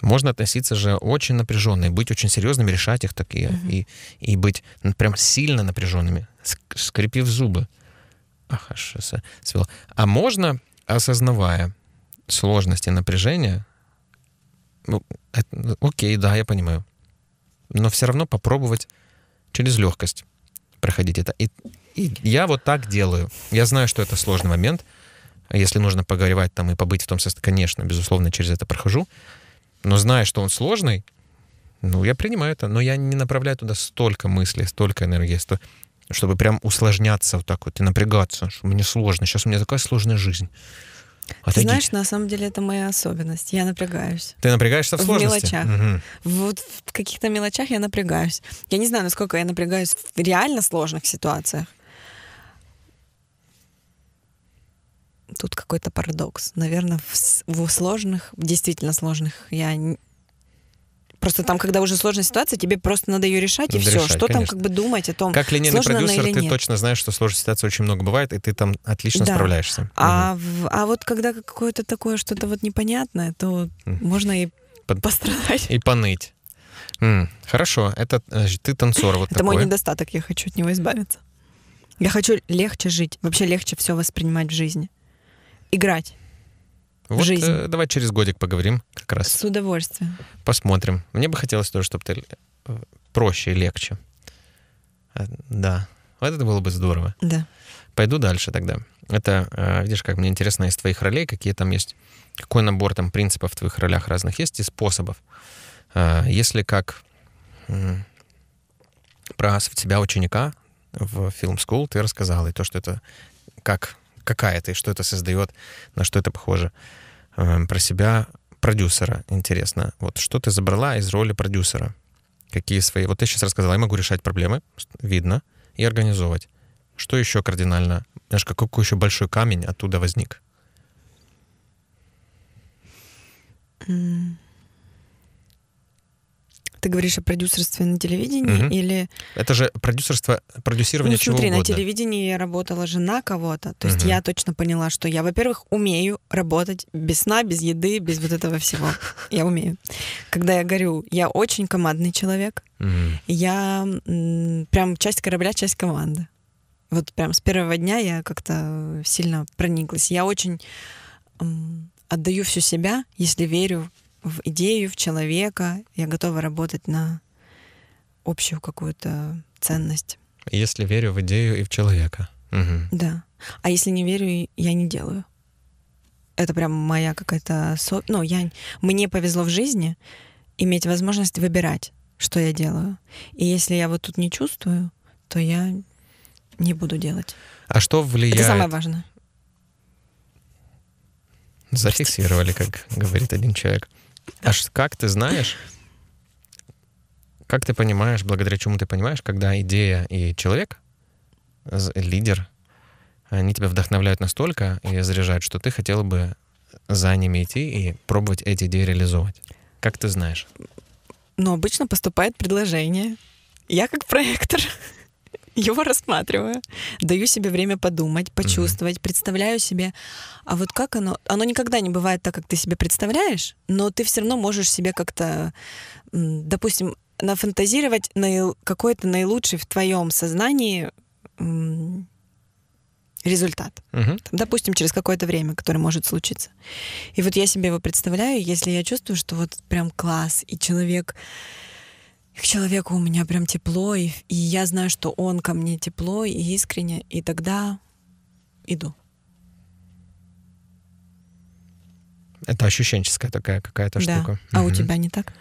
можно относиться же очень напряженно и быть очень серьезными, решать их такие, mm и, и быть прям сильно напряженными, скрипив зубы. Ах, аж свело. А можно, осознавая сложности, напряжения ну, это, ну, окей, да, я понимаю. Но все равно попробовать через легкость проходить это. И, и я вот так делаю. Я знаю, что это сложный момент. Если нужно погоревать там и побыть в том состоянии, конечно, безусловно, через это прохожу. Но зная, что он сложный, ну, я принимаю это, но я не направляю туда столько мыслей, столько энергии, сто... чтобы прям усложняться вот так вот и напрягаться, что мне сложно. Сейчас у меня такая сложная жизнь. А Ты знаешь, на самом деле это моя особенность. Я напрягаюсь. Ты напрягаешься в, в сложности? В мелочах. Угу. Вот в каких-то мелочах я напрягаюсь. Я не знаю, насколько я напрягаюсь в реально сложных ситуациях. Тут какой-то парадокс. Наверное, в, в сложных, действительно сложных, я Просто там, когда уже сложная ситуация, тебе просто надо ее решать, надо и все. Решать, что конечно. там как бы думать о том, Как линейный продюсер, ты нет. точно знаешь, что сложных ситуаций очень много бывает, и ты там отлично да. справляешься. А, угу. а вот когда какое-то такое что-то вот непонятное, то mm. можно и Под... пострадать. И поныть. Mm. Хорошо, это значит, ты танцор вот Это такой. мой недостаток, я хочу от него избавиться. Я хочу легче жить, вообще легче все воспринимать в жизни. Играть. Вот жизнь. Э, давай через годик поговорим как раз. С удовольствием. Посмотрим. Мне бы хотелось тоже, чтобы ты э, проще и легче. Э, да. Вот это было бы здорово. Да. Пойду дальше тогда. Это, э, видишь, как мне интересно из твоих ролей, какие там есть, какой набор там принципов в твоих ролях разных есть и способов. Если как про себя ученика в Film School ты рассказал, и то, что это как какая-то и что это создает, на что это похоже. Эм, про себя продюсера интересно. Вот что ты забрала из роли продюсера? Какие свои... Вот ты сейчас рассказала, я могу решать проблемы, видно, и организовывать. Что еще кардинально? Знаешь, какой, какой еще большой камень оттуда возник? Mm ты говоришь о продюсерстве на телевидении угу. или... Это же продюсерство, продюсирование ну, смотри, чего угодно. на телевидении я работала жена кого-то. То есть угу. я точно поняла, что я, во-первых, умею работать без сна, без еды, без вот этого всего. Я умею. Когда я горю, я очень командный человек. Я прям часть корабля, часть команды. Вот прям с первого дня я как-то сильно прониклась. Я очень отдаю всю себя, если верю в идею, в человека. Я готова работать на общую какую-то ценность. Если верю в идею и в человека. Угу. Да. А если не верю, я не делаю. Это прям моя какая-то... Со... Ну, я... Мне повезло в жизни иметь возможность выбирать, что я делаю. И если я вот тут не чувствую, то я не буду делать. А что влияет? Это самое важное. Зафиксировали, как говорит один человек. Аж как ты знаешь, как ты понимаешь, благодаря чему ты понимаешь, когда идея и человек, лидер, они тебя вдохновляют настолько и заряжают, что ты хотела бы за ними идти и пробовать эти идеи реализовывать? Как ты знаешь? Ну, обычно поступает предложение. Я как проектор его рассматриваю, даю себе время подумать, почувствовать, mm-hmm. представляю себе, а вот как оно, оно никогда не бывает так, как ты себе представляешь, но ты все равно можешь себе как-то, допустим, нафантазировать на какой-то наилучший в твоем сознании результат. Угу. Там, допустим, через какое-то время, которое может случиться. И вот я себе его представляю, если я чувствую, что вот прям класс, и человек к человеку у меня прям тепло, и, и я знаю, что он ко мне тепло и искренне, и тогда иду. Это ощущенческая такая какая-то да. штука. А угу. у тебя не так?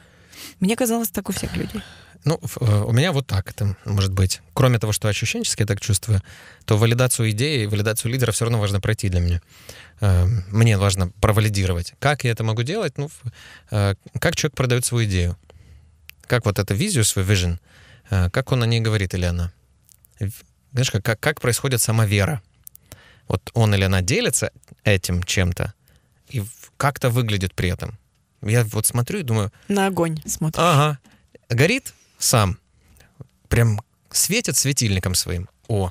Мне казалось, так у всех людей. Ну, э, у меня вот так это может быть. Кроме того, что ощущенчески я так чувствую, то валидацию идеи, валидацию лидера все равно важно пройти для меня. Э, мне важно провалидировать. Как я это могу делать? Ну, э, как человек продает свою идею? Как вот эта визию, свой vision, э, как он о ней говорит или она? Э, знаешь, как, как происходит сама вера? Вот он или она делится этим чем-то и как-то выглядит при этом. Я вот смотрю и думаю... На огонь смотрю. Ага. Горит сам. Прям светит светильником своим. О,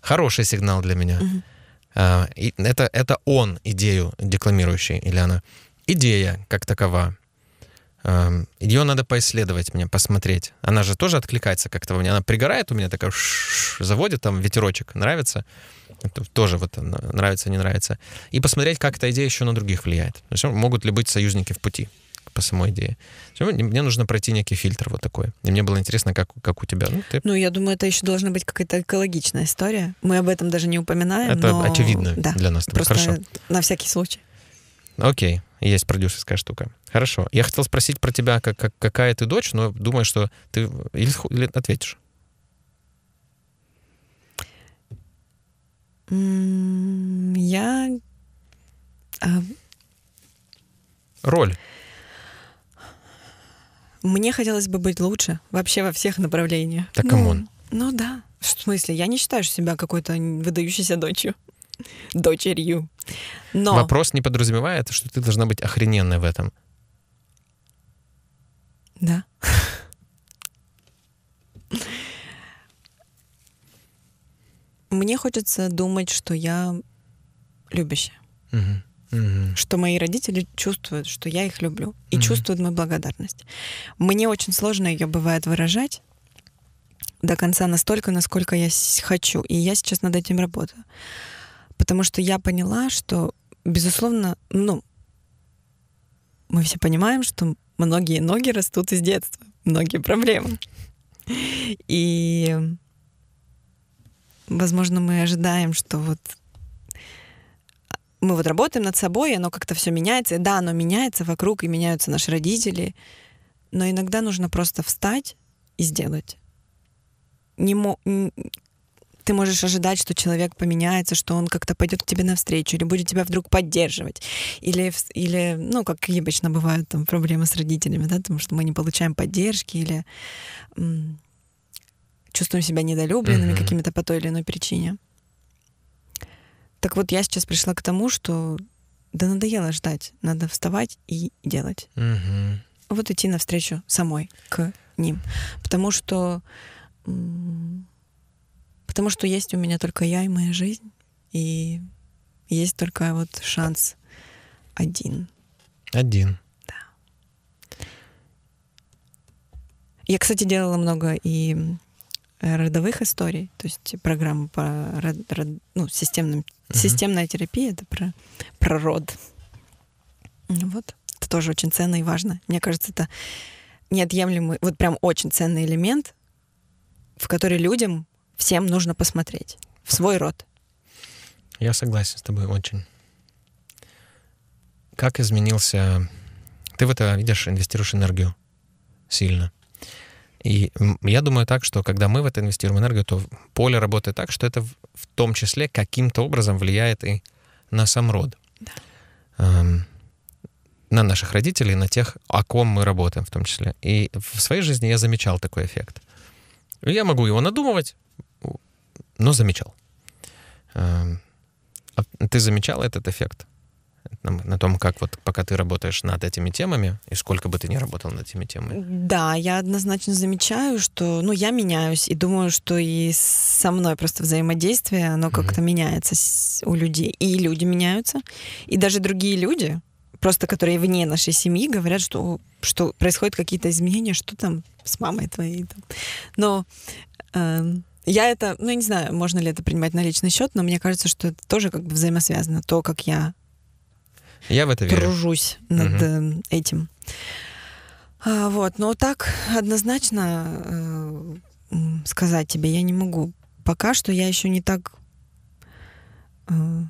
хороший сигнал для меня. Угу. и это, это он идею декламирующий или она. Идея как такова. Эм, Ее надо поисследовать мне, посмотреть. Она же тоже откликается как-то во мне. Она пригорает у меня, такая заводит там ветерочек. Нравится? Это тоже вот нравится, не нравится. И посмотреть, как эта идея еще на других влияет. Есть, ну, могут ли быть союзники в пути по самой идее. мне нужно пройти некий фильтр вот такой. И мне было интересно, как, как у тебя. Ну, ты... ну, я думаю, это еще должна быть какая-то экологичная история. Мы об этом даже не упоминаем. Это но... очевидно да, для нас. Просто Хорошо. на всякий случай. Окей, есть продюсерская штука. Хорошо. Я хотел спросить про тебя, как, как, какая ты дочь, но думаю, что ты или, или ответишь. Я... А... Роль. Мне хотелось бы быть лучше вообще во всех направлениях. Так, ну, камон. Ну, ну да. В смысле, я не считаю себя какой-то выдающейся дочью. Дочерью. Но... Вопрос не подразумевает, что ты должна быть охрененной в этом. Да. Мне хочется думать, что я любящая. Что мои родители чувствуют, что я их люблю, и чувствуют мою благодарность. Мне очень сложно ее бывает выражать до конца настолько, насколько я хочу. И я сейчас над этим работаю. Потому что я поняла, что, безусловно, ну, мы все понимаем, что многие ноги растут из детства, многие проблемы. И, возможно, мы ожидаем, что вот мы вот работаем над собой, и оно как-то все меняется. да, оно меняется вокруг, и меняются наши родители. Но иногда нужно просто встать и сделать. Не мо ты можешь ожидать, что человек поменяется, что он как-то пойдет к тебе навстречу или будет тебя вдруг поддерживать. Или, или ну, как обычно бывают там проблемы с родителями, да, потому что мы не получаем поддержки или м- чувствуем себя недолюбленными mm-hmm. какими-то по той или иной причине. Так вот, я сейчас пришла к тому, что да надоело ждать, надо вставать и делать. Mm-hmm. Вот идти навстречу самой к ним. Потому что м- Потому что есть у меня только я и моя жизнь, и есть только вот шанс один. Один. Да. Я, кстати, делала много и э, родовых историй, то есть программы по род, род, ну, системным, uh-huh. системная терапия, это про, про род. Ну вот, это тоже очень ценно и важно. Мне кажется, это неотъемлемый, вот прям очень ценный элемент, в который людям всем нужно посмотреть в свой рот. Я согласен с тобой очень. Как изменился... Ты в это, видишь, инвестируешь энергию сильно. И я думаю так, что когда мы в это инвестируем энергию, то поле работает так, что это в том числе каким-то образом влияет и на сам род. Да. Эм, на наших родителей, на тех, о ком мы работаем в том числе. И в своей жизни я замечал такой эффект. Я могу его надумывать, но ну, замечал. Эм, а ты замечал этот эффект? На, на том, как вот пока ты работаешь над этими темами, и сколько бы ты ни работал над этими темами? Да, я однозначно замечаю, что, ну, я меняюсь, и думаю, что и со мной просто взаимодействие, оно как-то меняется у людей. И люди меняются, и даже другие люди, просто которые вне нашей семьи, говорят, что, что происходят какие-то изменения, что там с мамой твоей. Там. Но... Э, я это, ну, я не знаю, можно ли это принимать на личный счет, но мне кажется, что это тоже как бы взаимосвязано. То, как я, я в это верю. тружусь над угу. этим. А, вот, но так однозначно э, сказать тебе я не могу. Пока что я еще не так... Э,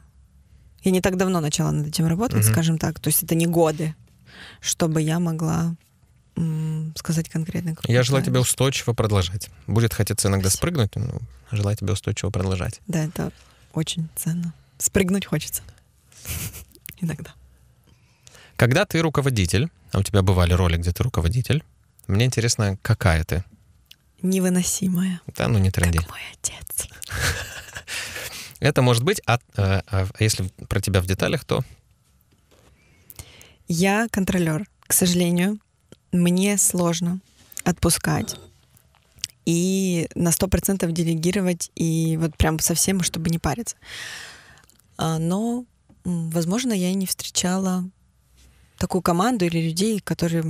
я не так давно начала над этим работать, угу. скажем так. То есть это не годы, чтобы я могла сказать конкретно. Я желаю тебе устойчиво продолжать. Будет хотеться иногда Спасибо. спрыгнуть, но желаю тебе устойчиво продолжать. Да, это очень ценно. Спрыгнуть хочется. Иногда. Когда ты руководитель, а у тебя бывали роли, где ты руководитель, мне интересно, какая ты? Невыносимая. Да, ну не тренди. Как мой отец. Это может быть, а, а, а если про тебя в деталях, то? Я контролер, к сожалению мне сложно отпускать и на сто процентов делегировать и вот прям совсем, чтобы не париться. А, но, возможно, я не встречала такую команду или людей, которые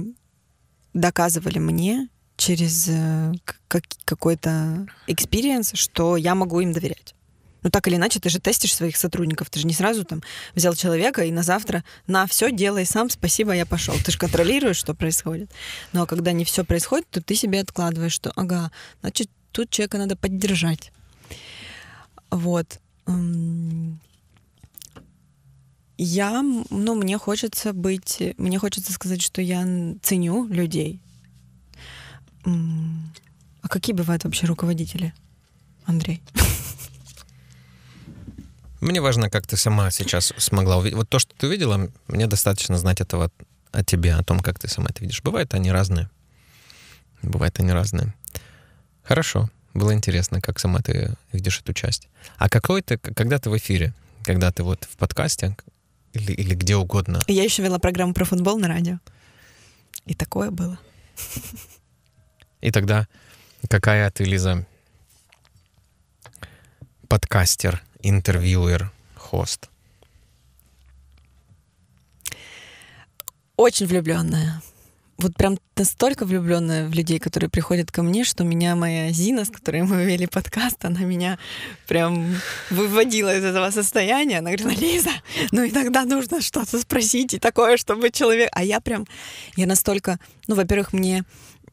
доказывали мне через э, какой-то experience, что я могу им доверять. Ну, так или иначе, ты же тестишь своих сотрудников. Ты же не сразу там взял человека и на завтра на все делай сам, спасибо, я пошел. Ты же контролируешь, что происходит. Но ну, а когда не все происходит, то ты себе откладываешь, что ага, значит, тут человека надо поддержать. Вот. Я, ну, мне хочется быть, мне хочется сказать, что я ценю людей. А какие бывают вообще руководители, Андрей? Мне важно, как ты сама сейчас смогла увидеть. Вот то, что ты увидела, мне достаточно знать этого о тебе, о том, как ты сама это видишь. Бывают они разные. Бывают они разные. Хорошо. Было интересно, как сама ты видишь эту часть. А какой ты, когда ты в эфире, когда ты вот в подкасте или, или где угодно? Я еще вела программу про футбол на радио. И такое было. И тогда какая ты, Лиза, подкастер? интервьюер, хост? Очень влюбленная. Вот прям настолько влюбленная в людей, которые приходят ко мне, что меня моя Зина, с которой мы вели подкаст, она меня прям выводила из этого состояния. Она говорила, Лиза, ну иногда нужно что-то спросить и такое, чтобы человек... А я прям, я настолько... Ну, во-первых, мне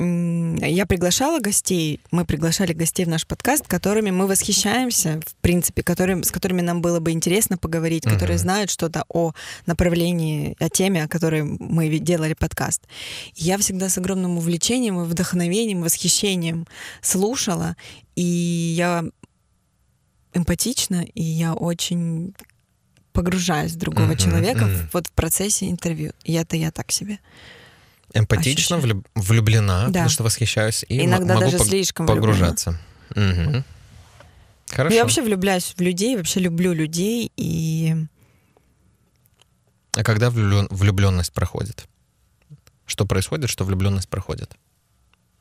я приглашала гостей, мы приглашали гостей в наш подкаст, которыми мы восхищаемся, в принципе, которым, с которыми нам было бы интересно поговорить, mm-hmm. которые знают что-то о направлении, о теме, о которой мы делали подкаст. я всегда с огромным увлечением и вдохновением, восхищением слушала, и я эмпатична, и я очень погружаюсь в другого mm-hmm, человека mm-hmm. вот в процессе интервью. Я-то я так себе эмпатично ощущаю. влюблена, да. потому что восхищаюсь и иногда могу даже пог- слишком погружаться. Угу. Хорошо. Я вообще влюбляюсь в людей, вообще люблю людей и. А когда влюблен... влюбленность проходит? Что происходит, что влюбленность проходит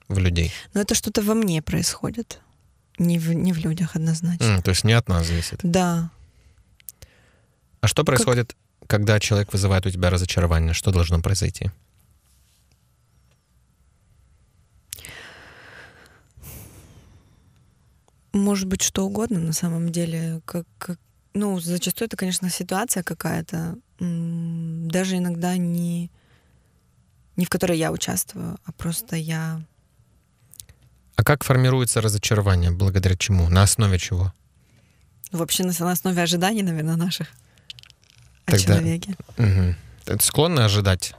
в людей? Ну это что-то во мне происходит, не в не в людях однозначно. Mm, то есть не от нас зависит. Да. А что происходит, как... когда человек вызывает у тебя разочарование? Что должно произойти? может быть что угодно на самом деле. Как, как, ну, зачастую это, конечно, ситуация какая-то, даже иногда не, не в которой я участвую, а просто я... А как формируется разочарование? Благодаря чему? На основе чего? Вообще на, основе ожиданий, наверное, наших Тогда... о человеке. Угу. Это склонно ожидать,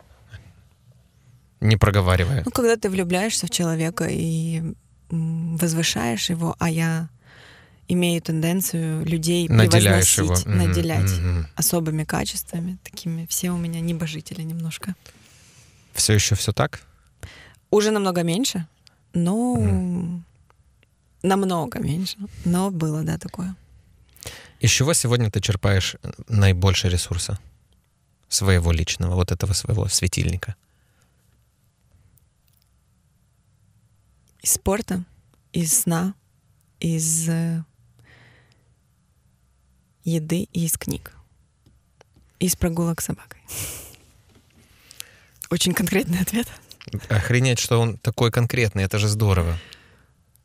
не проговаривая. Ну, когда ты влюбляешься в человека и возвышаешь его, а я имею тенденцию людей Наделяешь превозносить, его. наделять mm-hmm. особыми качествами, такими. Все у меня небожители немножко. Все еще все так? Уже намного меньше, но mm. намного меньше, но было, да, такое. Из чего сегодня ты черпаешь наибольше ресурса своего личного, вот этого своего светильника? Из спорта, из сна, из э, еды и из книг. из прогулок с собакой. Очень конкретный ответ. Охренеть, что он такой конкретный, это же здорово.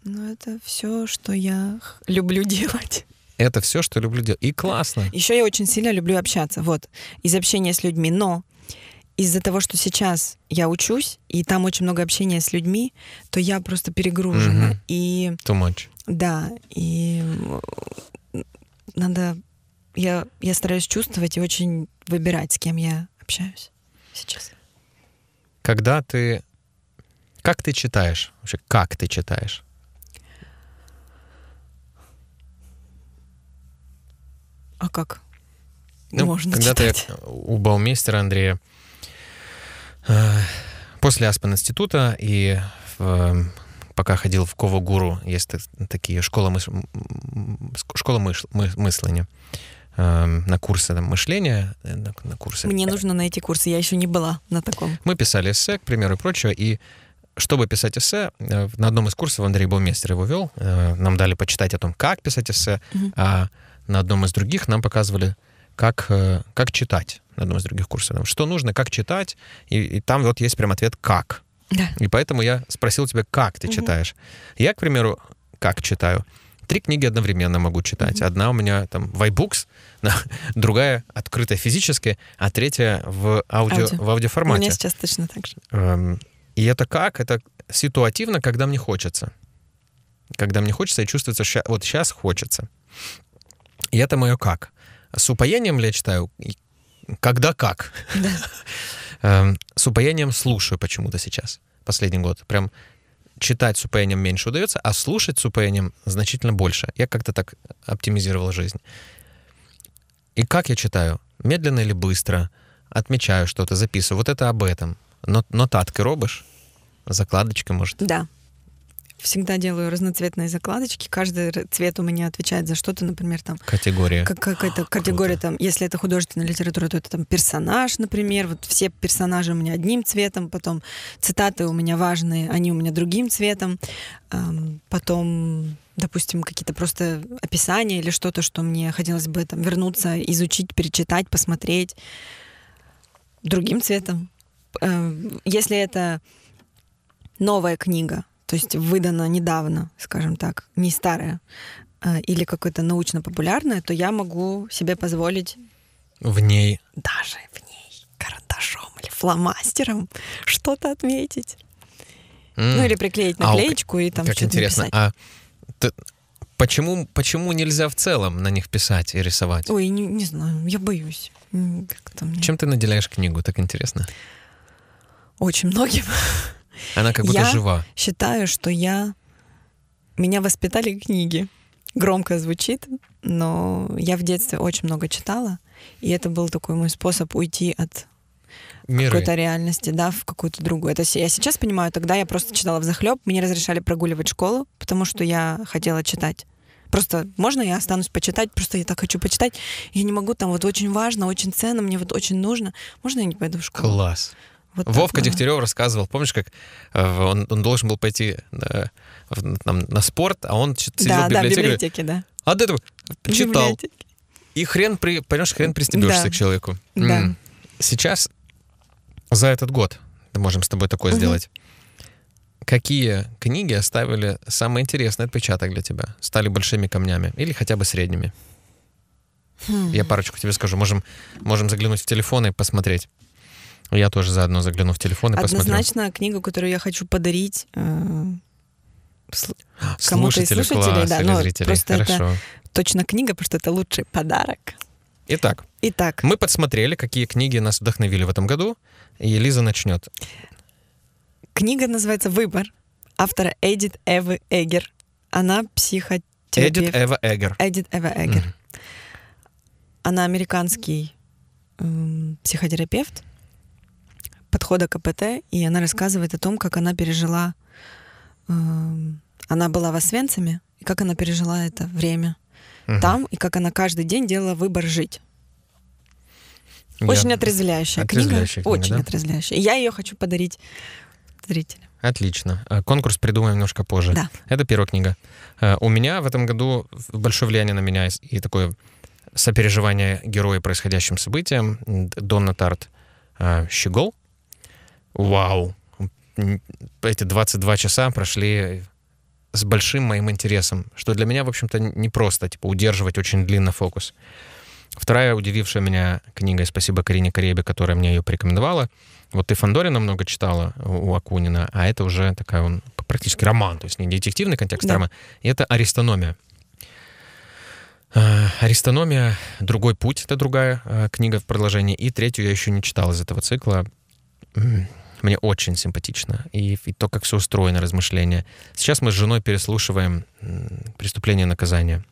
Ну, это все, что я люблю делать. Это все, что люблю делать. И классно. Еще я очень сильно люблю общаться. Вот, из общения с людьми. Но из-за того, что сейчас я учусь, и там очень много общения с людьми, то я просто перегружена. Mm-hmm. И... Too much. Да, и надо... Я, я стараюсь чувствовать и очень выбирать, с кем я общаюсь сейчас. Когда ты... Как ты читаешь? Вообще, как ты читаешь? А как? Ну, Можно когда-то читать. Я у Баумейстера Андрея э, после Аспен института и в пока ходил в Ковогуру, есть такие школы, мыс... школа мыш... мы... мысления эм, на курсы там, мышления, э, на, на курсы. Мне нужно на эти курсы, я еще не была на таком. Мы писали эссе, к примеру, и прочее, и чтобы писать эссе, э, на одном из курсов Андрей Бауместер его вел, э, нам дали почитать о том, как писать эссе, угу. а на одном из других нам показывали, как, как читать, на одном из других курсов, что нужно, как читать, и, и там вот есть прям ответ «как». Да. И поэтому я спросил тебя, как ты угу. читаешь. Я, к примеру, как читаю. Три книги одновременно могу читать. Угу. Одна у меня там в iBooks, другая открытая физически, а третья в, аудио, аудио. в аудиоформате. У меня сейчас точно так же. Эм, и это как? Это ситуативно, когда мне хочется. Когда мне хочется, и чувствуется, что вот сейчас хочется. И это мое как. С упоением ли я читаю? Когда как? Да. Э, с упоением слушаю почему-то сейчас, последний год. Прям читать с упоением меньше удается, а слушать с упоением значительно больше. Я как-то так оптимизировал жизнь. И как я читаю? Медленно или быстро? Отмечаю что-то, записываю. Вот это об этом. Но, нотатки робишь? Закладочки, может? Да всегда делаю разноцветные закладочки. Каждый цвет у меня отвечает за что-то, например, там... Категория. Как, какая-то категория, Круто. там, если это художественная литература, то это там персонаж, например. Вот все персонажи у меня одним цветом, потом цитаты у меня важные, они у меня другим цветом. Потом допустим, какие-то просто описания или что-то, что мне хотелось бы там вернуться, изучить, перечитать, посмотреть другим цветом. Если это новая книга, то есть выдано недавно, скажем так, не старое, а, или какое-то научно-популярное, то я могу себе позволить... В ней. Даже в ней. Карандашом или фломастером что-то отметить. Mm. Ну или приклеить а наклеечку а, и там как что-то интересно, написать. а ты, почему, почему нельзя в целом на них писать и рисовать? Ой, не, не знаю, я боюсь. Мне... Чем ты наделяешь книгу, так интересно? Очень многим. Она как будто я жива. считаю, что я... Меня воспитали книги. Громко звучит, но я в детстве очень много читала, и это был такой мой способ уйти от какой-то реальности, да, в какую-то другую. Это я сейчас понимаю, тогда я просто читала в захлеб, мне разрешали прогуливать школу, потому что я хотела читать. Просто можно я останусь почитать, просто я так хочу почитать, я не могу, там вот очень важно, очень ценно, мне вот очень нужно, можно я не пойду в школу? Класс. Вот Вовка так, да. Дегтярев рассказывал, помнишь, как э, он, он должен был пойти на, э, на спорт, а он сидел да, в библиотеке. Да, в библиотеке, говорит, да. А до этого читал. И хрен, при, понимаешь, хрен пристебешься да. к человеку. Да. М-м. Сейчас, за этот год, мы можем с тобой такое угу. сделать. Какие книги оставили самый интересный отпечаток для тебя? Стали большими камнями или хотя бы средними? Хм. Я парочку тебе скажу. Можем, можем заглянуть в телефон и посмотреть. Я тоже заодно загляну в телефон и Однозначно, посмотрю. Однозначно книга, которую я хочу подарить э, кому-то из слушателей, класс, да, но ну, зрителей. просто Хорошо. это точно книга, потому что это лучший подарок. Итак. Итак. Мы подсмотрели, какие книги нас вдохновили в этом году, и Лиза начнет. Книга называется «Выбор» автора Эдит Эвы Эгер. Она психотерапевт. Эдит Эва Эгер. Эдит Эва Эгер. Mm. Она американский эм, психотерапевт подхода к КПТ, и она рассказывает о том, как она пережила... Э, она была в Освенциме, и как она пережила это время угу. там, и как она каждый день делала выбор жить. Очень Я... отрезвляющая, отрезвляющая книга. книга. Очень да? отрезвляющая. Я ее хочу подарить зрителям. Отлично. Э, конкурс придумаем немножко позже. Да. Это первая книга. Э, у меня в этом году большое влияние на меня и такое сопереживание героя происходящим событиям. Донна Тарт э, Щегол вау, эти 22 часа прошли с большим моим интересом, что для меня, в общем-то, непросто, типа, удерживать очень длинно фокус. Вторая удивившая меня книга, спасибо Карине Коребе, которая мне ее порекомендовала. Вот ты Фандорина много читала у Акунина, а это уже такая он практически роман, то есть не детективный контекст а да. романа. И это «Аристономия». А, «Аристономия. Другой путь» — это другая а, книга в продолжении. И третью я еще не читал из этого цикла мне очень симпатично. И, и то, как все устроено, размышления. Сейчас мы с женой переслушиваем преступление наказания.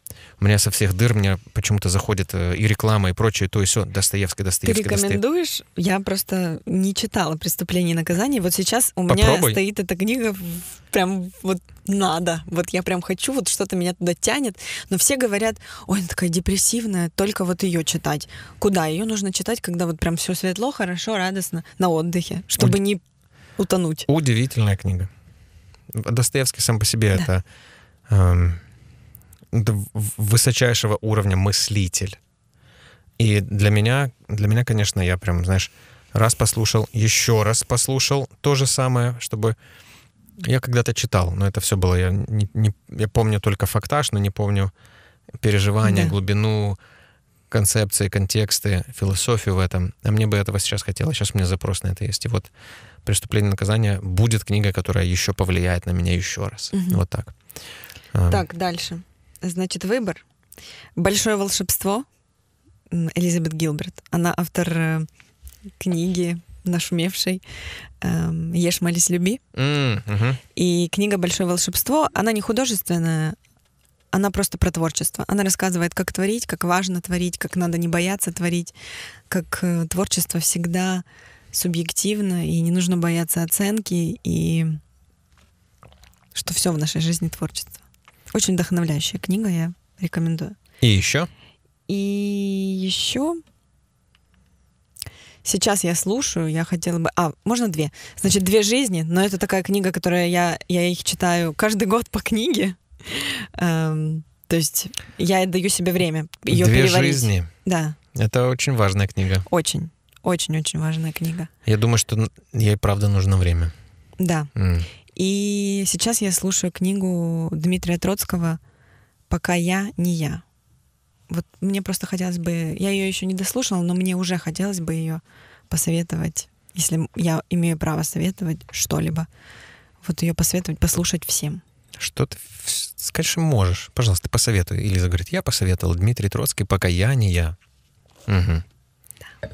У меня со всех дыр мне почему-то заходит э, и реклама, и прочее, то и все. Достоевский, Достоевский. Ты рекомендуешь? Достоев... Я просто не читала «Преступление и наказание». Вот сейчас у Попробуй. меня стоит эта книга прям вот надо. Вот я прям хочу, вот что-то меня туда тянет. Но все говорят, ой, она такая депрессивная, только вот ее читать. Куда? Ее нужно читать, когда вот прям все светло, хорошо, радостно, на отдыхе, чтобы Уд... не утонуть. Удивительная книга. Достоевский сам по себе да. это Эм, высочайшего уровня мыслитель. И для меня, для меня, конечно, я прям, знаешь, раз послушал, еще раз послушал то же самое, чтобы я когда-то читал, но это все было. Я, не, не, я помню только фактаж, но не помню переживания, да. глубину концепции, контексты, философию в этом. А мне бы этого сейчас хотелось. Сейчас у меня запрос на это есть. И вот «Преступление и наказание» будет книга, которая еще повлияет на меня еще раз. Угу. Вот так. А. Так, дальше. Значит, выбор. Большое волшебство. Элизабет Гилберт. Она автор э, книги нашумевшей эм, «Ешь, молись, люби». Mm, uh-huh. И книга «Большое волшебство», она не художественная, она просто про творчество. Она рассказывает, как творить, как важно творить, как надо не бояться творить, как э, творчество всегда субъективно, и не нужно бояться оценки, и что все в нашей жизни творчество. Очень вдохновляющая книга, я рекомендую. И еще? И еще сейчас я слушаю, я хотела бы... А, можно две? Значит, «Две жизни», но это такая книга, которая я, я их читаю каждый год по книге. Эм, то есть я даю себе время ее «Две переварить. жизни». Да. Это очень важная книга. Очень. Очень-очень важная книга. Я думаю, что ей, правда, нужно время. Да. Mm. И сейчас я слушаю книгу Дмитрия Троцкого «Пока я не я». Вот мне просто хотелось бы... Я ее еще не дослушала, но мне уже хотелось бы ее посоветовать, если я имею право советовать что-либо. Вот ее посоветовать, послушать всем. Что ты скажешь? можешь? Пожалуйста, посоветуй. Элиза говорит, я посоветовал Дмитрий Троцкий, пока я не я. Угу. Да.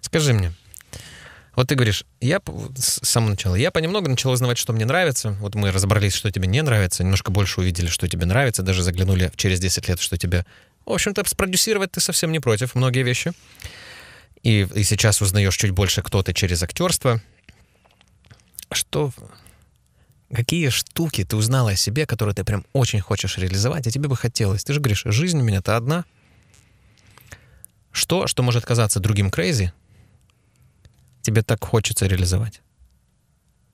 Скажи мне, вот ты говоришь, я с самого начала, я понемногу начал узнавать, что мне нравится. Вот мы разобрались, что тебе не нравится, немножко больше увидели, что тебе нравится, даже заглянули через 10 лет, что тебе... В общем-то, спродюсировать ты совсем не против, многие вещи. И, и сейчас узнаешь чуть больше, кто ты через актерство. Что... Какие штуки ты узнала о себе, которые ты прям очень хочешь реализовать, и а тебе бы хотелось? Ты же говоришь, жизнь у меня-то одна. Что, что может казаться другим крейзи, тебе так хочется реализовать.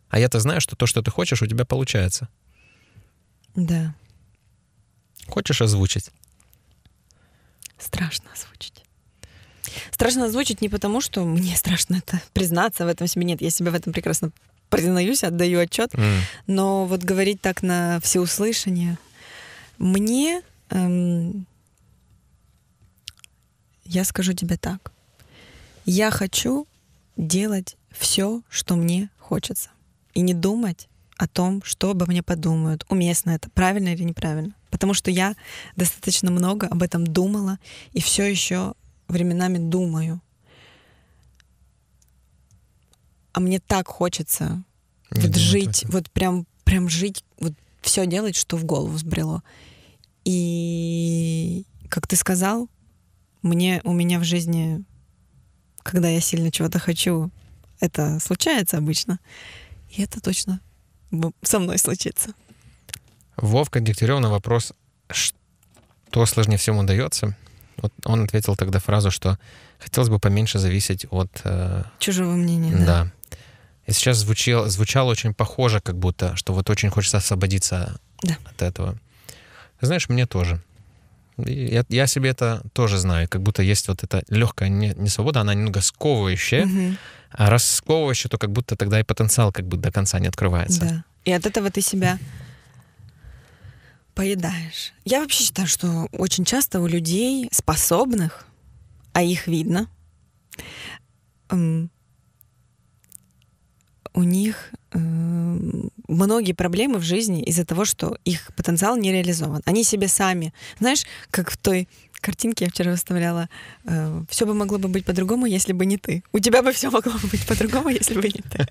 А я-то знаю, что то, что ты хочешь, у тебя получается. Да. Хочешь озвучить? Страшно озвучить. Страшно озвучить не потому, что мне страшно это признаться в этом себе. Нет, я себя в этом прекрасно признаюсь, отдаю отчет. Mm. Но вот говорить так на всеуслышание мне эм, я скажу тебе так. Я хочу делать все, что мне хочется. И не думать о том, что обо мне подумают, уместно это, правильно или неправильно. Потому что я достаточно много об этом думала и все еще временами думаю. А мне так хочется не вот жить, точно. вот прям, прям жить, вот все делать, что в голову сбрело. И как ты сказал, мне у меня в жизни когда я сильно чего-то хочу, это случается обычно. И это точно со мной случится. Вовка Дегтярев на вопрос, что сложнее всем удается, вот он ответил тогда фразу, что хотелось бы поменьше зависеть от... Э, Чужого мнения, да. да. И сейчас звучал звучало очень похоже, как будто, что вот очень хочется освободиться да. от этого. Знаешь, мне тоже. Я, я себе это тоже знаю, как будто есть вот эта легкая не, не свобода, она немного сковывающая, угу. а раз сковывающая, то как будто тогда и потенциал как бы до конца не открывается. Да. И от этого ты себя поедаешь. Я вообще считаю, что очень часто у людей способных, а их видно, у них э, многие проблемы в жизни из-за того, что их потенциал не реализован. Они себе сами, знаешь, как в той картинке я вчера выставляла, э, все бы могло бы быть по-другому, если бы не ты. У тебя бы все могло бы быть по-другому, если бы не ты.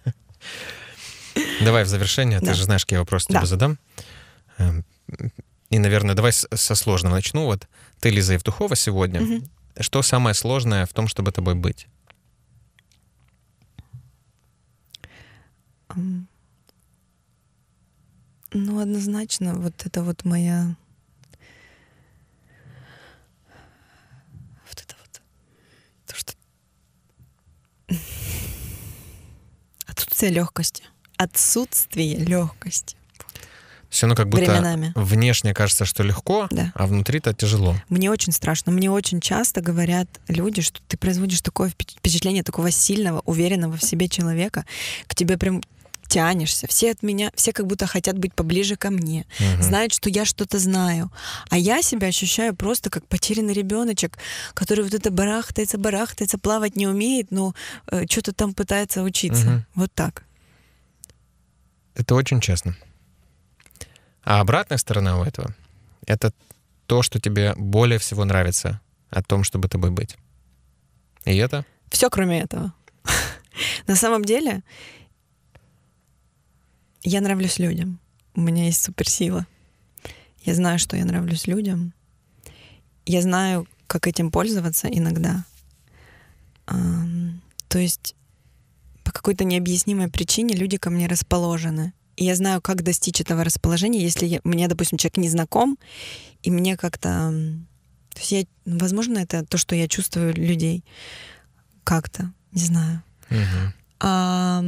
Давай в завершение, ты же знаешь, какие вопросы тебе задам. Эм, и, наверное, давай со сложного начну. Вот ты, Лиза Евтухова, сегодня. Что самое сложное в том, чтобы тобой быть? Ну, однозначно, вот это вот моя... Вот это вот... То, что... Отсутствие легкости. Отсутствие легкости. Все ну как будто временами. внешне кажется, что легко, да. а внутри-то тяжело. Мне очень страшно. Мне очень часто говорят люди, что ты производишь такое впечатление такого сильного, уверенного в себе человека. К тебе прям тянешься, все от меня, все как будто хотят быть поближе ко мне, угу. знают, что я что-то знаю, а я себя ощущаю просто как потерянный ребеночек, который вот это барахтается, барахтается, плавать не умеет, но э, что-то там пытается учиться, угу. вот так. Это очень честно. А обратная сторона у этого — это то, что тебе более всего нравится о том, чтобы тобой быть. И это? Все, кроме этого. На самом деле, я нравлюсь людям. У меня есть суперсила. Я знаю, что я нравлюсь людям. Я знаю, как этим пользоваться иногда. То есть по какой-то необъяснимой причине люди ко мне расположены. И я знаю, как достичь этого расположения, если я, мне, допустим, человек не знаком, и мне как-то... То есть я, возможно, это то, что я чувствую людей как-то, не знаю. Угу. А,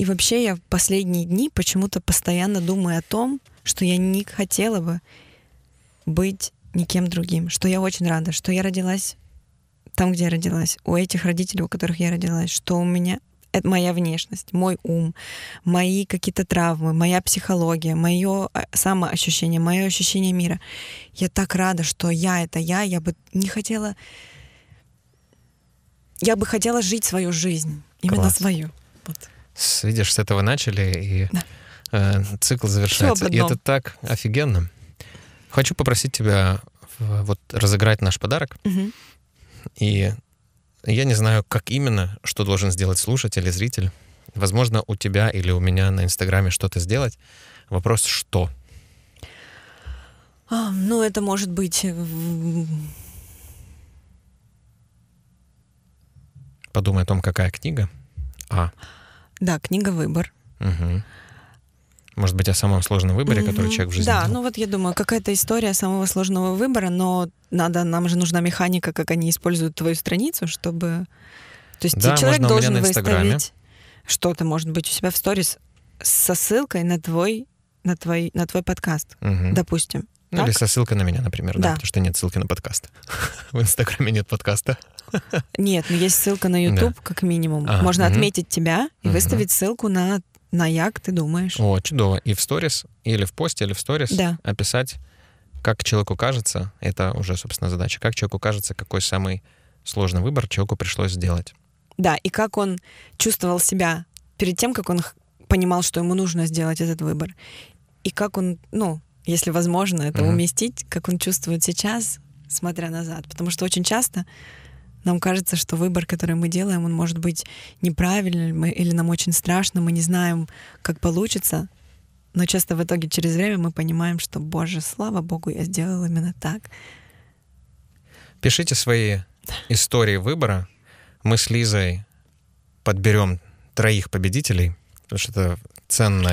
и вообще я в последние дни почему-то постоянно думаю о том, что я не хотела бы быть никем другим, что я очень рада, что я родилась там, где я родилась, у этих родителей, у которых я родилась, что у меня это моя внешность, мой ум, мои какие-то травмы, моя психология, мое а, самоощущение, мое ощущение мира. Я так рада, что я это я, я бы не хотела... Я бы хотела жить свою жизнь, именно Класс. свою. Вот. С, видишь, с этого начали, и да. э, цикл завершается. И это так офигенно. Хочу попросить тебя вот разыграть наш подарок. Угу. И я не знаю, как именно, что должен сделать слушатель или зритель. Возможно, у тебя или у меня на Инстаграме что-то сделать. Вопрос «что?». А, ну, это может быть... Э, Подумай о том, какая книга. А. Да, книга «Выбор». Угу. Может быть, о самом сложном выборе, mm-hmm. который человек в жизни. Да, делал. ну вот я думаю, какая-то история самого сложного выбора, но надо, нам же нужна механика, как они используют твою страницу, чтобы. То есть да, человек можно должен выставить что-то, может быть, у себя в сторис со ссылкой на твой, на твой, на твой подкаст, mm-hmm. допустим. Ну, так? или со ссылкой на меня, например, да. да, потому что нет ссылки на подкаст. В Инстаграме нет подкаста. Нет, но ну, есть ссылка на YouTube, да. как минимум. А, Можно угу. отметить тебя и угу. выставить ссылку на, на як, ты думаешь. О, чудово. И в сторис, или в посте, или в сторис да. описать, как человеку кажется, это уже, собственно, задача, как человеку кажется, какой самый сложный выбор человеку пришлось сделать. Да, и как он чувствовал себя перед тем, как он понимал, что ему нужно сделать этот выбор. И как он, ну, если возможно, это mm-hmm. уместить, как он чувствует сейчас, смотря назад. Потому что очень часто нам кажется, что выбор, который мы делаем, он может быть неправильным или нам очень страшно, мы не знаем, как получится. Но часто в итоге через время мы понимаем, что, боже, слава богу, я сделал именно так. Пишите свои истории выбора. Мы с Лизой подберем троих победителей, потому что это ценно,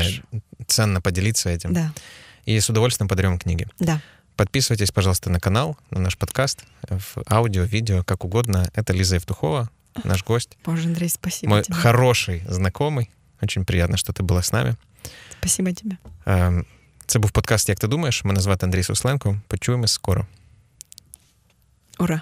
ценно поделиться этим. Да и с удовольствием подарим книги. Да. Подписывайтесь, пожалуйста, на канал, на наш подкаст, в аудио, видео, как угодно. Это Лиза Евтухова, наш гость. Боже, Андрей, спасибо Мой тебе. хороший знакомый. Очень приятно, что ты была с нами. Спасибо тебе. Це эм, був подкаст Як ти думаєш? Мене звати Андрій Сусленко. Почуємось скоро. Ура!